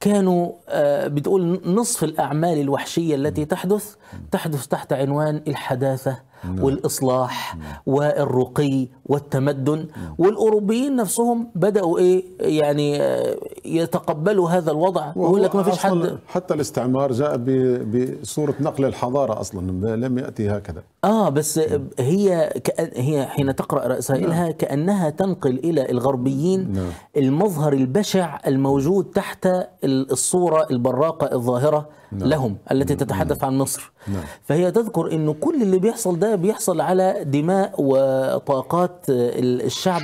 كانوا آه، بتقول نصف الأعمال الوحشية التي تحدث تحدث تحت عنوان الحداثة نعم. والإصلاح نعم. والرقي والتمدن نعم. والأوروبيين نفسهم بدأوا إيه يعني آه، يتقبلوا هذا الوضع ويقول لك ما فيش حد حتى الاستعمار جاء بصورة نقل الحضارة أصلا لم يأتي هكذا آه بس هي كأن هي حين تقرأ رسائلها كأنها تنقل إلى الغربيين المظهر البشع الموجود تحت الصورة البراقة الظاهرة نعم. لهم التي نعم. تتحدث عن مصر نعم. فهي تذكر أن كل اللي بيحصل ده بيحصل على دماء وطاقات الشعب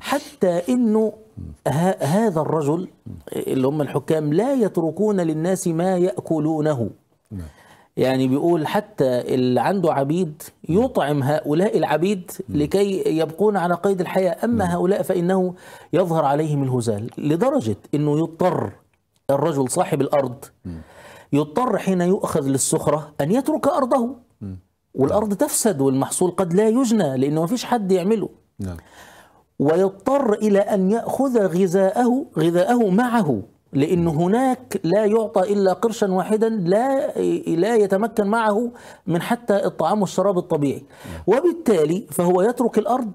حتى أنه هذا الرجل اللي هم الحكام لا يتركون للناس ما يأكلونه نعم. يعني بيقول حتى اللي عنده عبيد يطعم هؤلاء العبيد لكي يبقون على قيد الحياة أما هؤلاء فإنه يظهر عليهم الهزال لدرجة أنه يضطر الرجل صاحب الأرض يضطر حين يؤخذ للسخرة أن يترك أرضه والأرض تفسد والمحصول قد لا يجنى لأنه ما فيش حد يعمله نعم. ويضطر إلى أن يأخذ غذاءه غذاءه معه لأن هناك لا يعطى إلا قرشا واحدا لا لا يتمكن معه من حتى الطعام والشراب الطبيعي نعم. وبالتالي فهو يترك الأرض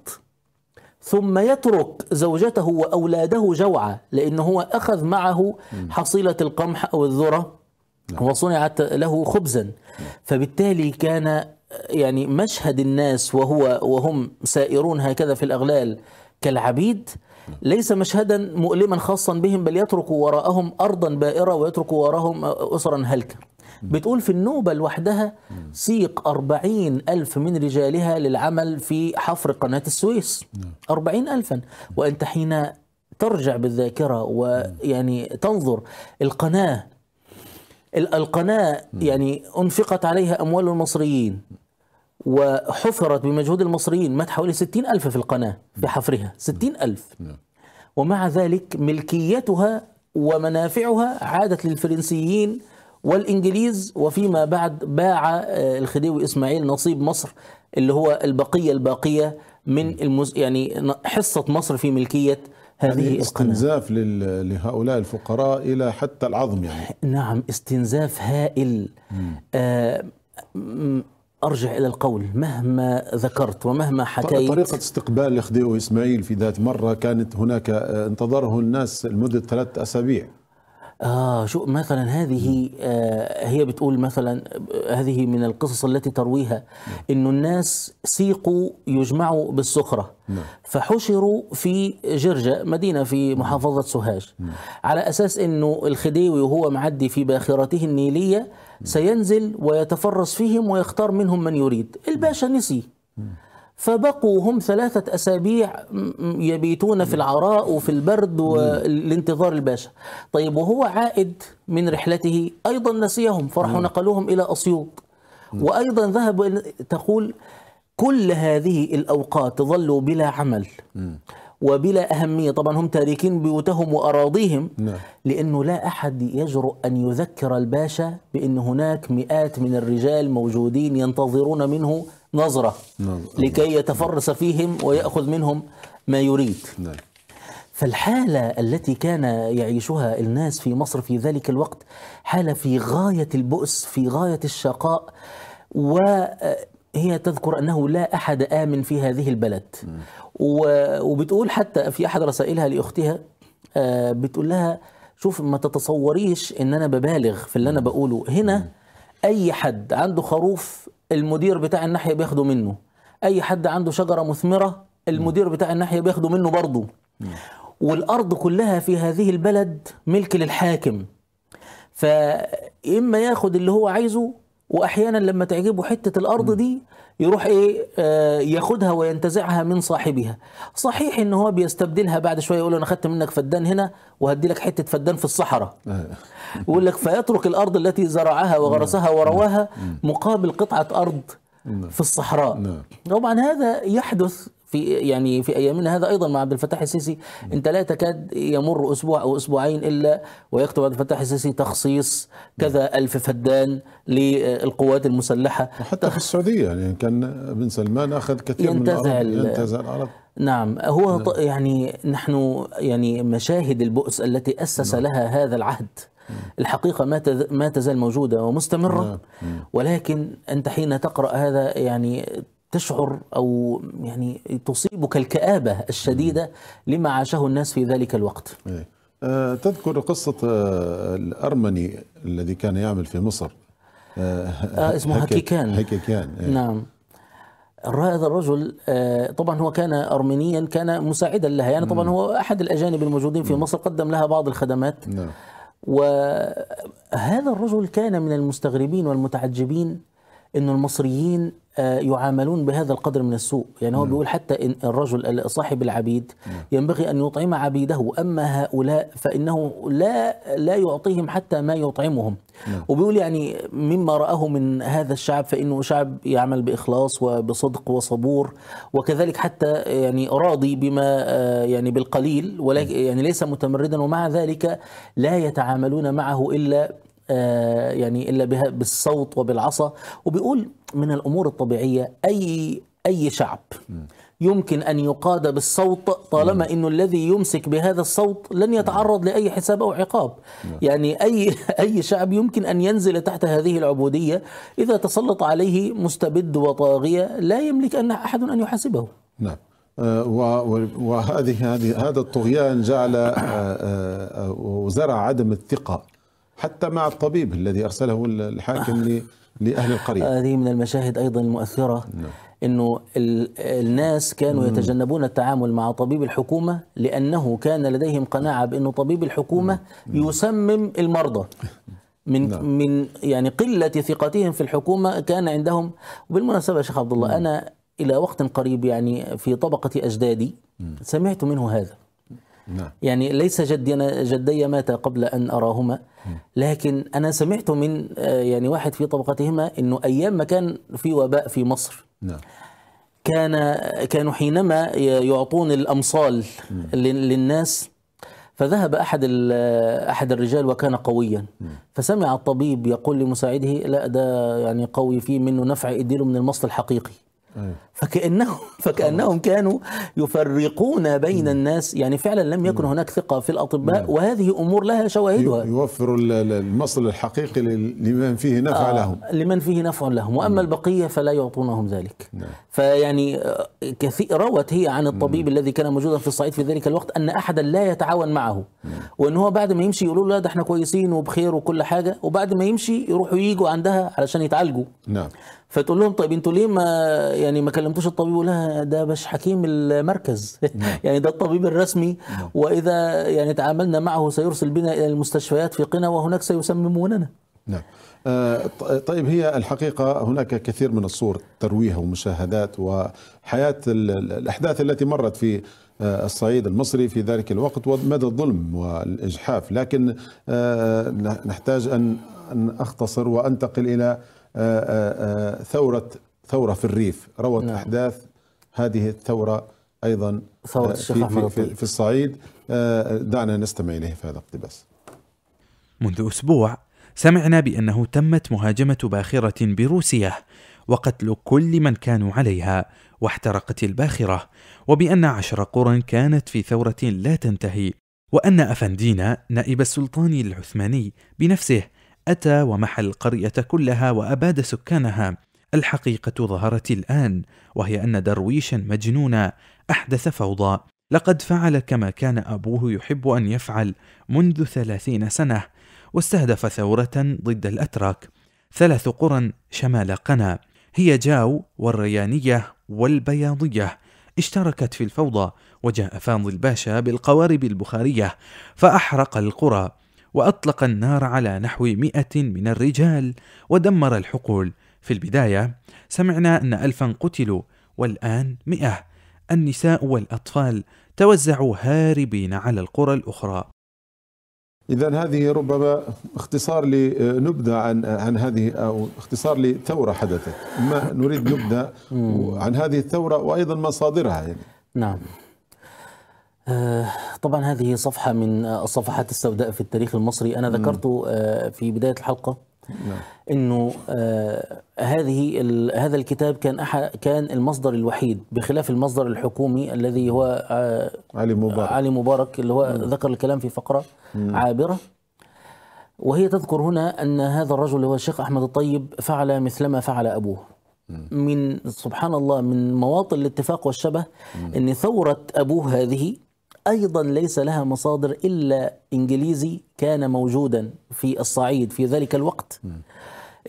ثم يترك زوجته وأولاده جوعا لأنه هو أخذ معه حصيلة القمح أو الذرة نعم. وصنع له خبزا نعم. فبالتالي كان يعني مشهد الناس وهو وهم سائرون هكذا في الأغلال كالعبيد نعم. ليس مشهدا مؤلما خاصا بهم بل يتركوا وراءهم أرضا بائرة ويتركوا وراءهم أسرا هلكة بتقول في النوبة لوحدها سيق أربعين ألف من رجالها للعمل في حفر قناة السويس أربعين ألفا وأنت حين ترجع بالذاكرة ويعني تنظر القناة القناة يعني أنفقت عليها أموال المصريين وحفرت بمجهود المصريين مات حوالي ستين ألف في القناة في حفرها 60 ألف نعم. ومع ذلك ملكيتها ومنافعها عادت للفرنسيين والإنجليز وفيما بعد باع آه، الخديوي إسماعيل نصيب مصر اللي هو البقية الباقية من المز... يعني حصة مصر في ملكية يعني هذه يعني استنزاف لهؤلاء الفقراء إلى حتى العظم يعني نعم استنزاف هائل آه، أرجع إلى القول مهما ذكرت ومهما حكيت طريقة استقبال الخديوي إسماعيل في ذات مرة كانت هناك آه، انتظره الناس لمدة ثلاثة أسابيع آه شو مثلا هذه آه هي بتقول مثلا هذه من القصص التي ترويها نعم. إنه الناس سيقوا يجمعوا بالسخرة نعم. فحشروا في جرجة مدينة في نعم. محافظة سوهاج نعم. على أساس أنه الخديوي وهو معدي في باخرته النيلية سينزل ويتفرس فيهم ويختار منهم من يريد الباشا نسي فبقوا هم ثلاثة أسابيع يبيتون في العراء وفي البرد والانتظار الباشا طيب وهو عائد من رحلته أيضا نسيهم فرحوا نقلوهم إلى أسيوط وأيضا ذهب تقول كل هذه الأوقات ظلوا بلا عمل وبلا أهمية طبعا هم تاركين بيوتهم وأراضيهم نعم. لأنه لا أحد يجرؤ أن يذكر الباشا بأن هناك مئات من الرجال موجودين ينتظرون منه نظرة لكي يتفرس فيهم ويأخذ منهم ما يريد نعم. فالحالة التي كان يعيشها الناس في مصر في ذلك الوقت حالة في غاية البؤس في غاية الشقاء وهي آه، تذكر أنه لا أحد آمن في هذه البلد نعم. وبتقول حتى في أحد رسائلها لأختها آه، بتقول لها شوف ما تتصوريش ان انا ببالغ في اللي انا نعم. بقوله هنا نعم. اي حد عنده خروف المدير بتاع الناحيه بياخده منه اي حد عنده شجره مثمره المدير بتاع الناحيه بياخده منه برضه والارض كلها في هذه البلد ملك للحاكم فاما ياخد اللي هو عايزه واحيانا لما تعجبه حته الارض دي يروح ايه آه ياخدها وينتزعها من صاحبها صحيح ان هو بيستبدلها بعد شويه يقول انا خدت منك فدان هنا وهدي لك حته فدان في الصحراء آه. يقول لك فيترك الارض التي زرعها وغرسها نعم. ورواها مقابل قطعه ارض نعم. في الصحراء نعم. طبعا هذا يحدث في يعني في ايامنا هذا ايضا مع عبد الفتاح السيسي انت لا تكاد يمر اسبوع او اسبوعين الا ويكتب عبد الفتاح السيسي تخصيص كذا الف فدان للقوات المسلحه وحتى في السعوديه يعني كان بن سلمان اخذ كثير ينتزع من ينتزع العرب نعم هو نعم. يعني نحن يعني مشاهد البؤس التي اسس نعم. لها هذا العهد نعم. الحقيقه ما ما تزال موجوده ومستمره نعم. نعم. ولكن انت حين تقرا هذا يعني تشعر او يعني تصيبك الكابه الشديده لما عاشه الناس في ذلك الوقت. إيه. آه، تذكر قصه آه، الارمني الذي كان يعمل في مصر آه, آه، اسمه هكيكان هكيكان إيه. نعم هذا الرجل طبعا هو كان ارمينيا كان مساعدا لها يعني طبعا هو احد الاجانب الموجودين في مصر قدم لها بعض الخدمات نعم وهذا الرجل كان من المستغربين والمتعجبين انه المصريين آه، يعاملون بهذا القدر من السوء يعني هو م. بيقول حتى إن الرجل صاحب العبيد ينبغي أن يطعم عبيده أما هؤلاء فإنه لا لا يعطيهم حتى ما يطعمهم م. وبيقول يعني مما رآه من هذا الشعب فإنه شعب يعمل بإخلاص وبصدق وصبور وكذلك حتى يعني راضي بما آه، يعني بالقليل ولكن يعني ليس متمردا ومع ذلك لا يتعاملون معه إلا آه، يعني إلا بها بالصوت وبالعصا وبيقول من الأمور الطبيعية أي أي شعب يمكن أن يقاد بالصوت طالما أنه الذي يمسك بهذا الصوت لن يتعرض لأي حساب أو عقاب يعني أي, أي شعب يمكن أن ينزل تحت هذه العبودية إذا تسلط عليه مستبد وطاغية لا يملك أن أحد أن يحاسبه نعم آه، وهذه هذه هذا الطغيان جعل آه، وزرع عدم الثقه حتى مع الطبيب الذي ارسله الحاكم لاهل القريه هذه من المشاهد ايضا المؤثره نعم. انه الناس كانوا يتجنبون التعامل مع طبيب الحكومه لانه كان لديهم قناعه بانه طبيب الحكومه نعم. نعم. يسمم المرضى من نعم. من يعني قله ثقتهم في الحكومه كان عندهم وبالمناسبه يا شيخ عبد الله نعم. انا الى وقت قريب يعني في طبقه اجدادي سمعت منه هذا نعم. يعني ليس جدي أنا جدي مات قبل أن أراهما لكن أنا سمعت من آه، يعني واحد في طبقتهما أنه أيام ما كان في وباء في مصر نعم. كان كانوا حينما يعطون الأمصال للناس فذهب احد احد الرجال وكان قويا فسمع الطبيب يقول لمساعده لا ده يعني قوي فيه منه نفع اديله من المصل الحقيقي فكأنهم, فكأنهم كانوا يفرقون بين الناس يعني فعلا لم يكن هناك ثقة في الأطباء وهذه أمور لها شواهدها يوفر المصل الحقيقي لمن فيه نفع آه، لهم لمن فيه نفع لهم وأما البقية فلا يعطونهم ذلك نعم. فيعني آه، كثير روت هي عن الطبيب الذي كان موجودا في الصعيد في ذلك الوقت أن أحدا لا يتعاون معه وأن هو بعد ما يمشي يقولوا لا ده احنا كويسين وبخير وكل حاجة وبعد ما يمشي يروحوا ييجوا عندها علشان يتعالجوا نعم فتقول لهم طيب انتوا ليه ما يعني ما كلمتوش الطبيب ولا ده باش حكيم المركز نعم. يعني ده الطبيب الرسمي نعم. واذا يعني تعاملنا معه سيرسل بنا الى المستشفيات في قنا وهناك سيسمموننا نعم آه، طيب هي الحقيقة هناك كثير من الصور ترويها ومشاهدات وحياة الأحداث التي مرت في آه، الصعيد المصري في ذلك الوقت ومدى الظلم والإجحاف لكن آه، نحتاج أن أختصر وأنتقل إلى آه، آه، آه، ثورة ثورة في الريف روت نعم. أحداث هذه الثورة أيضا ثورة في, في, في, في الصعيد دعنا نستمع إليه في هذا الاقتباس منذ أسبوع سمعنا بأنه تمت مهاجمة باخرة بروسيا وقتل كل من كانوا عليها واحترقت الباخرة وبأن عشر قرى كانت في ثورة لا تنتهي وأن أفندينا نائب السلطان العثماني بنفسه أتى ومحى القرية كلها وأباد سكانها الحقيقة ظهرت الآن وهي أن درويشا مجنونا أحدث فوضى لقد فعل كما كان أبوه يحب أن يفعل منذ ثلاثين سنة واستهدف ثورة ضد الأتراك ثلاث قرى شمال قنا هي جاو والريانية والبياضية اشتركت في الفوضى وجاء فاضل باشا بالقوارب البخارية فأحرق القرى وأطلق النار على نحو مئة من الرجال ودمر الحقول في البداية سمعنا أن ألفا قتلوا والآن مئة النساء والأطفال توزعوا هاربين على القرى الأخرى إذا هذه ربما اختصار لنبذة عن عن هذه أو اختصار لثورة حدثت، ما نريد نبذة عن هذه الثورة وأيضا مصادرها يعني. نعم. آه، طبعا هذه صفحة من الصفحات آه، السوداء في التاريخ المصري أنا ذكرت آه، في بداية الحلقة نعم. أنه هذه هذا الكتاب كان كان المصدر الوحيد بخلاف المصدر الحكومي الذي هو علي مبارك علي مبارك اللي هو ذكر الكلام في فقرة عابرة وهي تذكر هنا أن هذا الرجل اللي هو الشيخ أحمد الطيب فعل مثلما فعل أبوه من سبحان الله من مواطن الاتفاق والشبه أن ثورة أبوه هذه أيضا ليس لها مصادر إلا إنجليزي كان موجودا في الصعيد في ذلك الوقت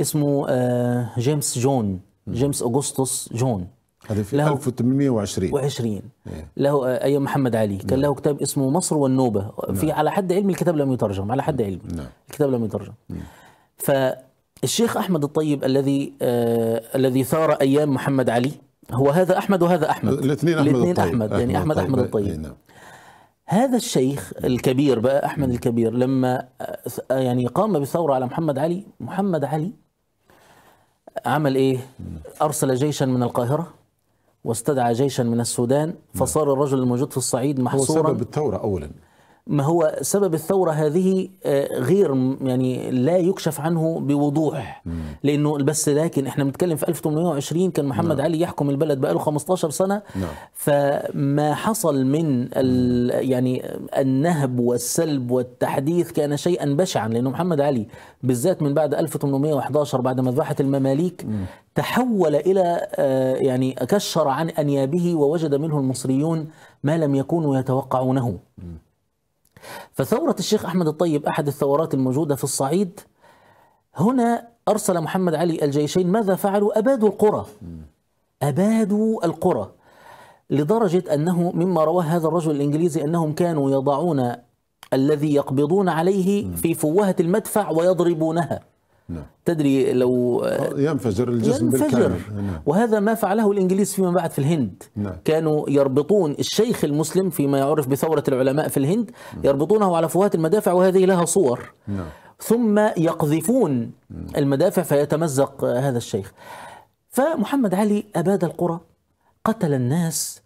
اسمه آه، جيمس جون جيمس أغسطس جون هذا في له 1820 وعشرين إيه. له آه، ايام محمد علي كان نعم. له كتاب اسمه مصر والنوبه نعم. في على حد علمي الكتاب لم يترجم على حد نعم. علمي نعم. الكتاب لم يترجم نعم. فالشيخ احمد الطيب الذي آه الذي ثار ايام محمد علي هو هذا احمد وهذا احمد الاثنين احمد الاثنين احمد, أحمد, أحمد يعني احمد الطيب. احمد الطيب, أحمد إيه، الطيب. نعم. هذا الشيخ الكبير بقى احمد الكبير لما آه، يعني قام بثوره على محمد علي محمد علي عمل ايه ارسل جيشا من القاهره واستدعى جيشا من السودان فصار الرجل الموجود في الصعيد محصورا هو سبب الثوره اولا ما هو سبب الثورة هذه آه، غير يعني لا يكشف عنه بوضوح لأنه بس لكن احنا بنتكلم في 1820 كان محمد نعم. علي يحكم البلد بقاله 15 سنة نعم. فما حصل من يعني النهب والسلب والتحديث كان شيئا بشعا لأنه محمد علي بالذات من بعد 1811 بعد مذبحة المماليك تحول إلى آه، يعني كشر عن أنيابه ووجد منه المصريون ما لم يكونوا يتوقعونه مم. فثورة الشيخ أحمد الطيب أحد الثورات الموجودة في الصعيد هنا أرسل محمد علي الجيشين ماذا فعلوا؟ أبادوا القرى أبادوا القرى لدرجة أنه مما رواه هذا الرجل الإنجليزي أنهم كانوا يضعون الذي يقبضون عليه في فوهة المدفع ويضربونها نعم. تدري لو ينفجر الجسم ينفجر. بالكامل نعم. وهذا ما فعله الانجليز فيما بعد في الهند نعم. كانوا يربطون الشيخ المسلم فيما يعرف بثوره العلماء في الهند نعم. يربطونه على فوهات المدافع وهذه لها صور نعم. ثم يقذفون نعم. المدافع فيتمزق هذا الشيخ فمحمد علي اباد القرى قتل الناس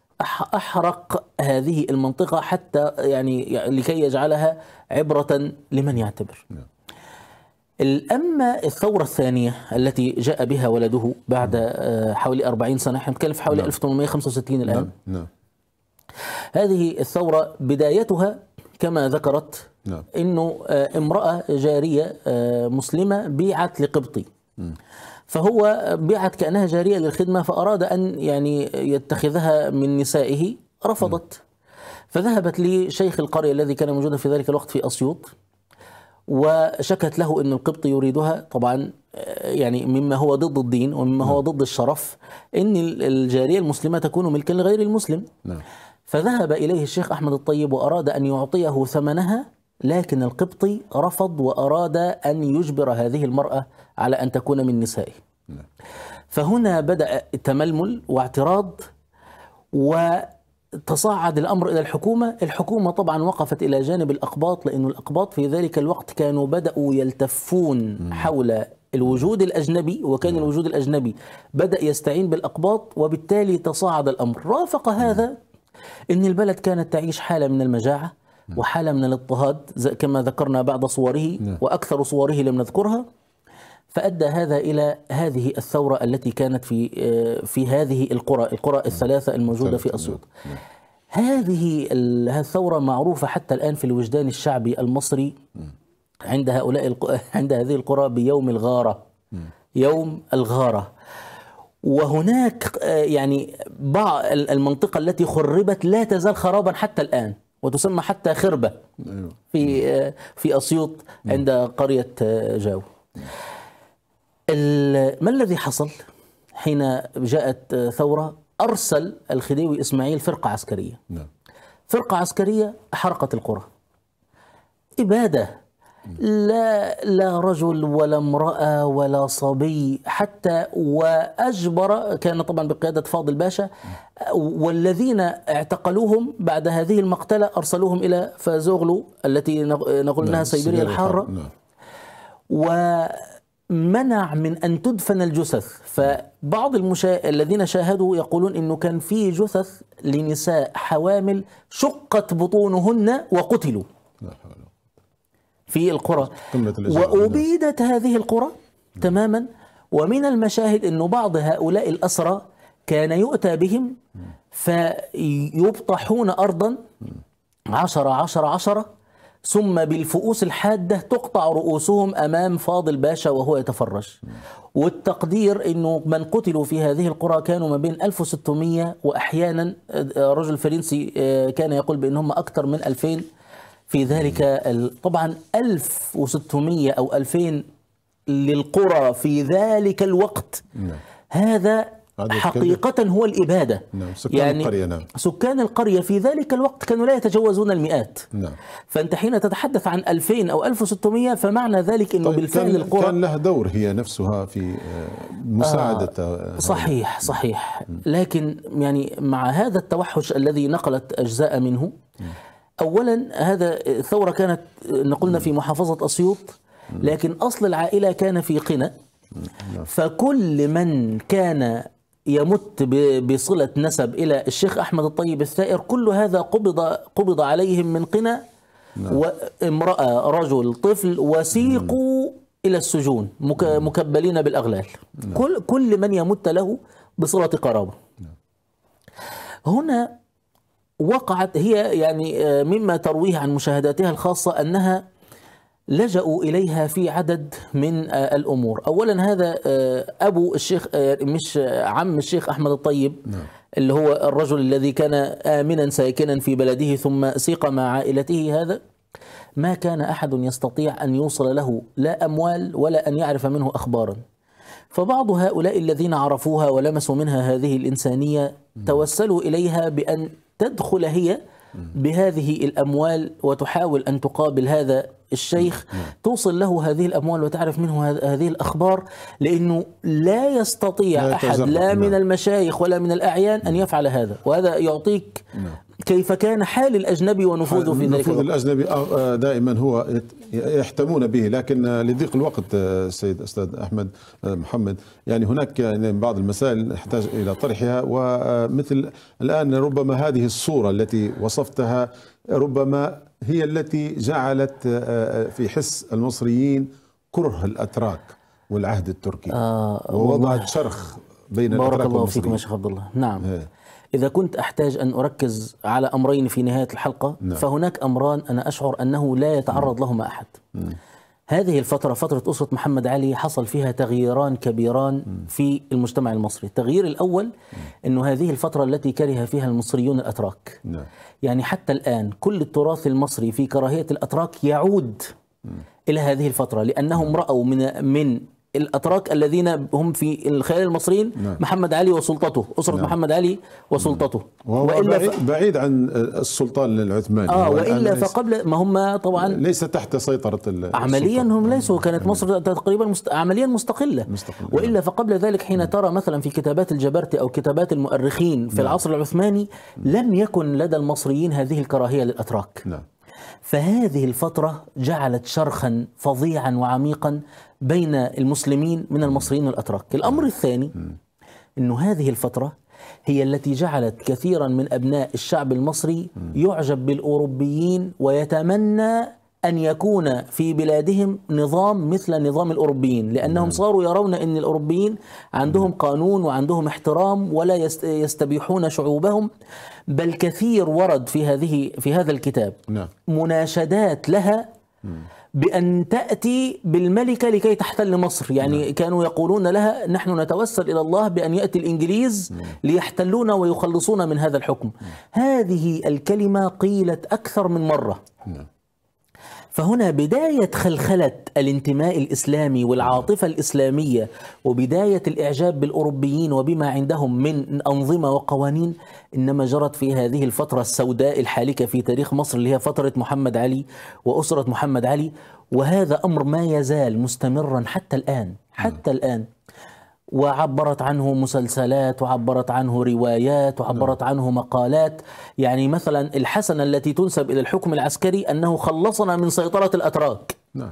احرق هذه المنطقه حتى يعني،, يعني لكي يجعلها عبره لمن يعتبر نعم. أما الثورة الثانية التي جاء بها ولده بعد نعم. آه، حوالي 40 سنة احنا بنتكلم في حوالي نعم. 1865 الآن نعم. نعم. هذه الثورة بدايتها كما ذكرت نعم. أنه آه، امرأة جارية آه، مسلمة بيعت لقبطي فهو بيعت كأنها جارية للخدمة فأراد أن يعني يتخذها من نسائه رفضت فذهبت لشيخ القرية الذي كان موجودا في ذلك الوقت في أسيوط وشكت له أن القبط يريدها طبعا آه، يعني مما هو ضد الدين ومما هو نعم. ضد الشرف أن الجارية المسلمة تكون ملكا لغير المسلم نعم. فذهب إليه الشيخ أحمد الطيب وأراد أن يعطيه ثمنها لكن القبطي رفض وأراد أن يجبر هذه المرأة على أن تكون من نسائه نعم. فهنا بدأ التململ واعتراض و تصاعد الأمر إلى الحكومة الحكومة طبعا وقفت إلى جانب الأقباط لانه الأقباط في ذلك الوقت كانوا بدأوا يلتفون حول الوجود الأجنبي وكان الوجود الأجنبي بدأ يستعين بالأقباط وبالتالي تصاعد الأمر رافق هذا أن البلد كانت تعيش حالة من المجاعة وحالة من الاضطهاد كما ذكرنا بعض صوره نعم. وأكثر صوره لم نذكرها فأدى هذا إلى هذه الثورة التي كانت في آه، في هذه القرى القرى نعم. الثلاثة الموجودة في أسيوط نعم. نعم. هذه الثورة معروفة حتى الآن في الوجدان الشعبي المصري عند هؤلاء عند هذه القرى بيوم الغارة يوم الغارة وهناك آه، يعني بعض المنطقة التي خربت لا تزال خرابا حتى الآن وتسمى حتى خربة أيوة. في آه، في أسيوط عند قرية جاو ما الذي حصل حين جاءت ثورة أرسل الخديوي إسماعيل فرقة عسكرية نعم. فرقة عسكرية حرقت القرى إبادة لا لا رجل ولا امرأة ولا صبي حتى وأجبر كان طبعا بقيادة فاضل باشا والذين اعتقلوهم بعد هذه المقتلة أرسلوهم إلى فازوغلو التي نقول أنها نعم، سيبيريا الحارة نعم. و منع من أن تدفن الجثث فبعض المشا... الذين شاهدوا يقولون أنه كان في جثث لنساء حوامل شقت بطونهن وقتلوا في القرى وأبيدت هذه القرى تماما ومن المشاهد أنه بعض هؤلاء الأسرى كان يؤتى بهم فيبطحون أرضا عشرة عشرة عشرة ثم بالفؤوس الحادة تقطع رؤوسهم أمام فاضل باشا وهو يتفرج والتقدير أنه من قتلوا في هذه القرى كانوا ما بين 1600 وأحيانا آه، رجل فرنسي آه، كان يقول بأنهم أكثر من 2000 في ذلك طبعا 1600 أو 2000 للقرى في ذلك الوقت نعم. هذا حقيقة هو الإبادة نعم. سكان يعني القرية نعم. سكان القرية في ذلك الوقت كانوا لا يتجاوزون المئات نعم. فأنت حين تتحدث عن 2000 أو 1600 فمعنى ذلك أنه طيب بالفعل كان القرى كان لها دور هي نفسها في آه، مساعدة آه, آه، صحيح نعم. صحيح لكن يعني مع هذا التوحش الذي نقلت أجزاء منه أولا هذا الثورة كانت آه، نقلنا في محافظة أسيوط لكن أصل العائلة كان في قنا نعم. فكل من كان يمت بصلة نسب إلى الشيخ أحمد الطيب الثائر كل هذا قبض, قبض عليهم من قنا نعم. وامرأة رجل طفل وسيقوا نعم. إلى السجون نعم. مكبلين بالأغلال نعم. كل, كل من يمت له بصلة قرابة نعم. هنا وقعت هي يعني آه، مما ترويه عن مشاهداتها الخاصة أنها لجأوا إليها في عدد من آه، الأمور أولا هذا آه، أبو الشيخ آه، مش عم الشيخ أحمد الطيب نعم. اللي هو الرجل الذي كان آمنا ساكنا في بلده ثم سيق مع عائلته هذا ما كان أحد يستطيع أن يوصل له لا أموال ولا أن يعرف منه أخبارا فبعض هؤلاء الذين عرفوها ولمسوا منها هذه الإنسانية توسلوا إليها بأن تدخل هي بهذه الأموال وتحاول أن تقابل هذا الشيخ نعم، نعم. توصل له هذه الأموال وتعرف منه هذه الأخبار لأنه لا يستطيع لا أحد لا من نعم. المشايخ ولا من الأعيان أن يفعل هذا وهذا يعطيك كيف كان حال الأجنبي ونفوذه في ذلك نفوذ الأجنبي آه، آه، دائما هو يحتمون به لكن آه، لضيق الوقت سيد أستاذ أحمد محمد يعني هناك يعني بعض المسائل نحتاج إلى طرحها ومثل الآن ربما هذه الصورة التي وصفتها ربما هي التي جعلت آه، آه، في حس المصريين كره الاتراك والعهد التركي آه ووضعت شرخ بين بارك الاتراك الله فيكم يا شيخ عبد الله نعم هي. إذا كنت أحتاج أن أركز على أمرين في نهاية الحلقة نعم. فهناك أمران أنا أشعر أنه لا يتعرض نعم. لهما أحد نعم. هذه الفترة فترة أسرة محمد علي حصل فيها تغييران كبيران في المجتمع المصري التغيير الأول أنه هذه الفترة التي كره فيها المصريون الأتراك نعم. يعني حتى الآن كل التراث المصري في كراهية الأتراك يعود إلى هذه الفترة لأنهم رأوا من من الاتراك الذين هم في الخيال المصريين نعم. محمد علي وسلطته اسره نعم. محمد علي وسلطته نعم. وهو وإلا بعيد, ف... بعيد عن السلطان العثماني اه والا فقبل ما هم طبعا ليس تحت سيطره عمليا هم ليسوا كانت مصر نعم. تقريبا مست... عمليا مستقله مستقل. والا فقبل ذلك حين ترى مثلا في كتابات الجبرتي او كتابات المؤرخين في نعم. العصر العثماني لم يكن لدى المصريين هذه الكراهيه للاتراك نعم. فهذه الفترة جعلت شرخا فظيعا وعميقا بين المسلمين من المصريين والأتراك الأمر الثاني أنه هذه الفترة هي التي جعلت كثيرا من أبناء الشعب المصري يعجب بالأوروبيين ويتمنى أن يكون في بلادهم نظام مثل نظام الأوروبيين لأنهم صاروا يرون أن الأوروبيين عندهم قانون وعندهم احترام ولا يستبيحون شعوبهم بل كثير ورد في هذه في هذا الكتاب نعم. مناشدات لها بأن تأتي بالملكة لكي تحتل مصر يعني نعم. كانوا يقولون لها نحن نتوسل إلى الله بأن يأتي الإنجليز نعم. ليحتلون ويخلصون من هذا الحكم نعم. هذه الكلمة قيلت أكثر من مرة نعم. فهنا بداية خلخلة الانتماء الإسلامي والعاطفة الإسلامية وبداية الإعجاب بالأوروبيين وبما عندهم من أنظمة وقوانين إنما جرت في هذه الفترة السوداء الحالكة في تاريخ مصر اللي هي فترة محمد علي وأسرة محمد علي وهذا أمر ما يزال مستمرا حتى الآن حتى نعم. الآن وعبرت عنه مسلسلات وعبرت عنه روايات وعبرت نعم. عنه مقالات يعني مثلا الحسنة التي تنسب إلى الحكم العسكري أنه خلصنا من سيطرة الأتراك نعم.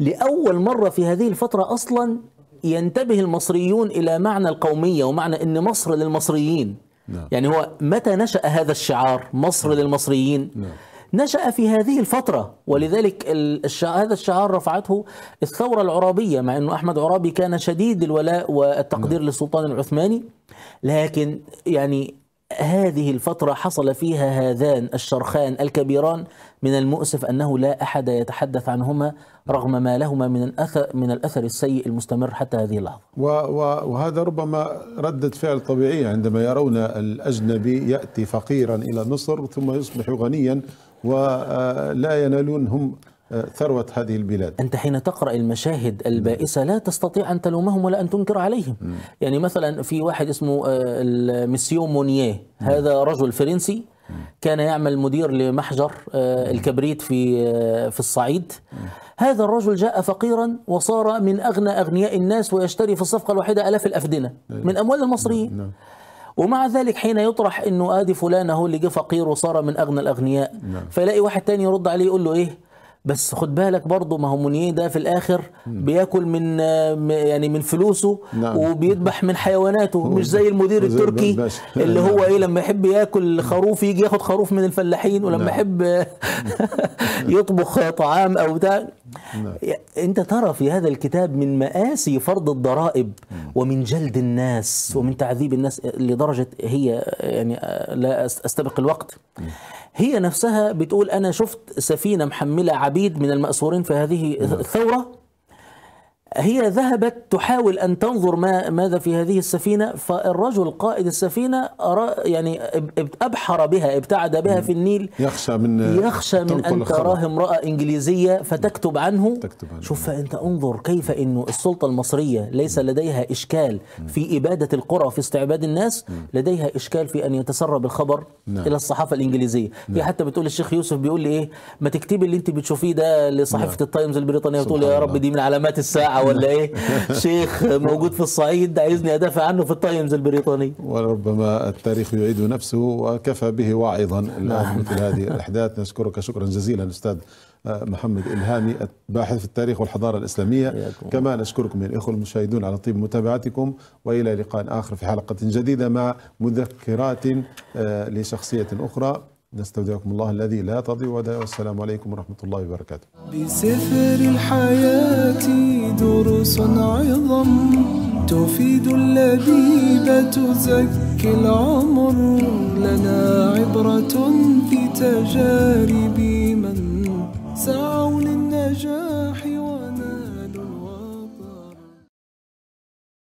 لأول مرة في هذه الفترة أصلا ينتبه المصريون إلى معنى القومية ومعنى أن مصر للمصريين نعم. يعني هو متى نشأ هذا الشعار مصر نعم. للمصريين نعم. نشأ في هذه الفترة ولذلك هذا الشعار رفعته الثورة العرابية مع أنه أحمد عرابي كان شديد الولاء والتقدير نعم. للسلطان العثماني لكن يعني هذه الفترة حصل فيها هذان الشرخان الكبيران من المؤسف أنه لا أحد يتحدث عنهما رغم ما لهما من الأثر من الأثر السيء المستمر حتى هذه اللحظة وهذا ربما ردة فعل طبيعية عندما يرون الأجنبي يأتي فقيرا إلى مصر ثم يصبح غنيا ولا ينالون هم ثروة هذه البلاد أنت حين تقرأ المشاهد البائسة لا تستطيع أن تلومهم ولا أن تنكر عليهم م. يعني مثلا في واحد اسمه آه، المسيو مونيه هذا رجل فرنسي كان يعمل مدير لمحجر آه، الكبريت في آه، في الصعيد هذا الرجل جاء فقيرا وصار من أغنى أغنياء الناس ويشتري في الصفقة الواحدة ألاف الأفدنة أيوة. من أموال المصريين نعم، نعم. ومع ذلك حين يطرح انه ادي فلان اهو اللي جه فقير وصار من اغنى الاغنياء نعم. فيلاقي واحد تاني يرد عليه يقول له ايه بس خد بالك برضه ما هو مونيه ده في الاخر بياكل من يعني من فلوسه نعم. وبيذبح من حيواناته مش زي المدير التركي اللي هو ايه لما يحب ياكل نعم. خروف يجي ياخد خروف من الفلاحين ولما نعم. يحب نعم. يطبخ طعام او بتاع أنت ترى في هذا الكتاب من مآسي فرض الضرائب ومن جلد الناس ومن تعذيب الناس لدرجة هي يعني لا أستبق الوقت هي نفسها بتقول أنا شفت سفينة محملة عبيد من المأسورين في هذه الثورة هي ذهبت تحاول أن تنظر ما ماذا في هذه السفينة فالرجل قائد السفينة أرى يعني أبحر بها ابتعد بها في النيل يخشى من يخشى من أن تراه امرأة إنجليزية فتكتب عنه, تكتب عنه. شوف أنت انظر كيف أنه السلطة المصرية ليس لديها إشكال في إبادة القرى في استعباد الناس لديها إشكال في أن يتسرب الخبر نعم. إلى الصحافة الإنجليزية هي نعم. حتى بتقول الشيخ يوسف بيقول لي إيه ما تكتبي اللي أنت بتشوفيه ده لصحيفة نعم. التايمز البريطانية وتقول يا رب دي من علامات الساعة ولا ايه شيخ موجود في الصعيد عايزني ادافع عنه في التايمز البريطاني وربما التاريخ يعيد نفسه وكفى به واعظا الان نعم. مثل هذه الاحداث نشكرك شكرا جزيلا استاذ محمد الهامي الباحث في التاريخ والحضارة الإسلامية كما نشكركم يا الإخوة المشاهدون على طيب متابعتكم وإلى لقاء آخر في حلقة جديدة مع مذكرات آه، لشخصية أخرى نستودعكم الله الذي لا تضيع ودائعه والسلام عليكم ورحمة الله وبركاته بسفر الحياة دروس عظم تفيد اللبيب تزكي العمر لنا عبرة في تجارب من سعوا للنجاة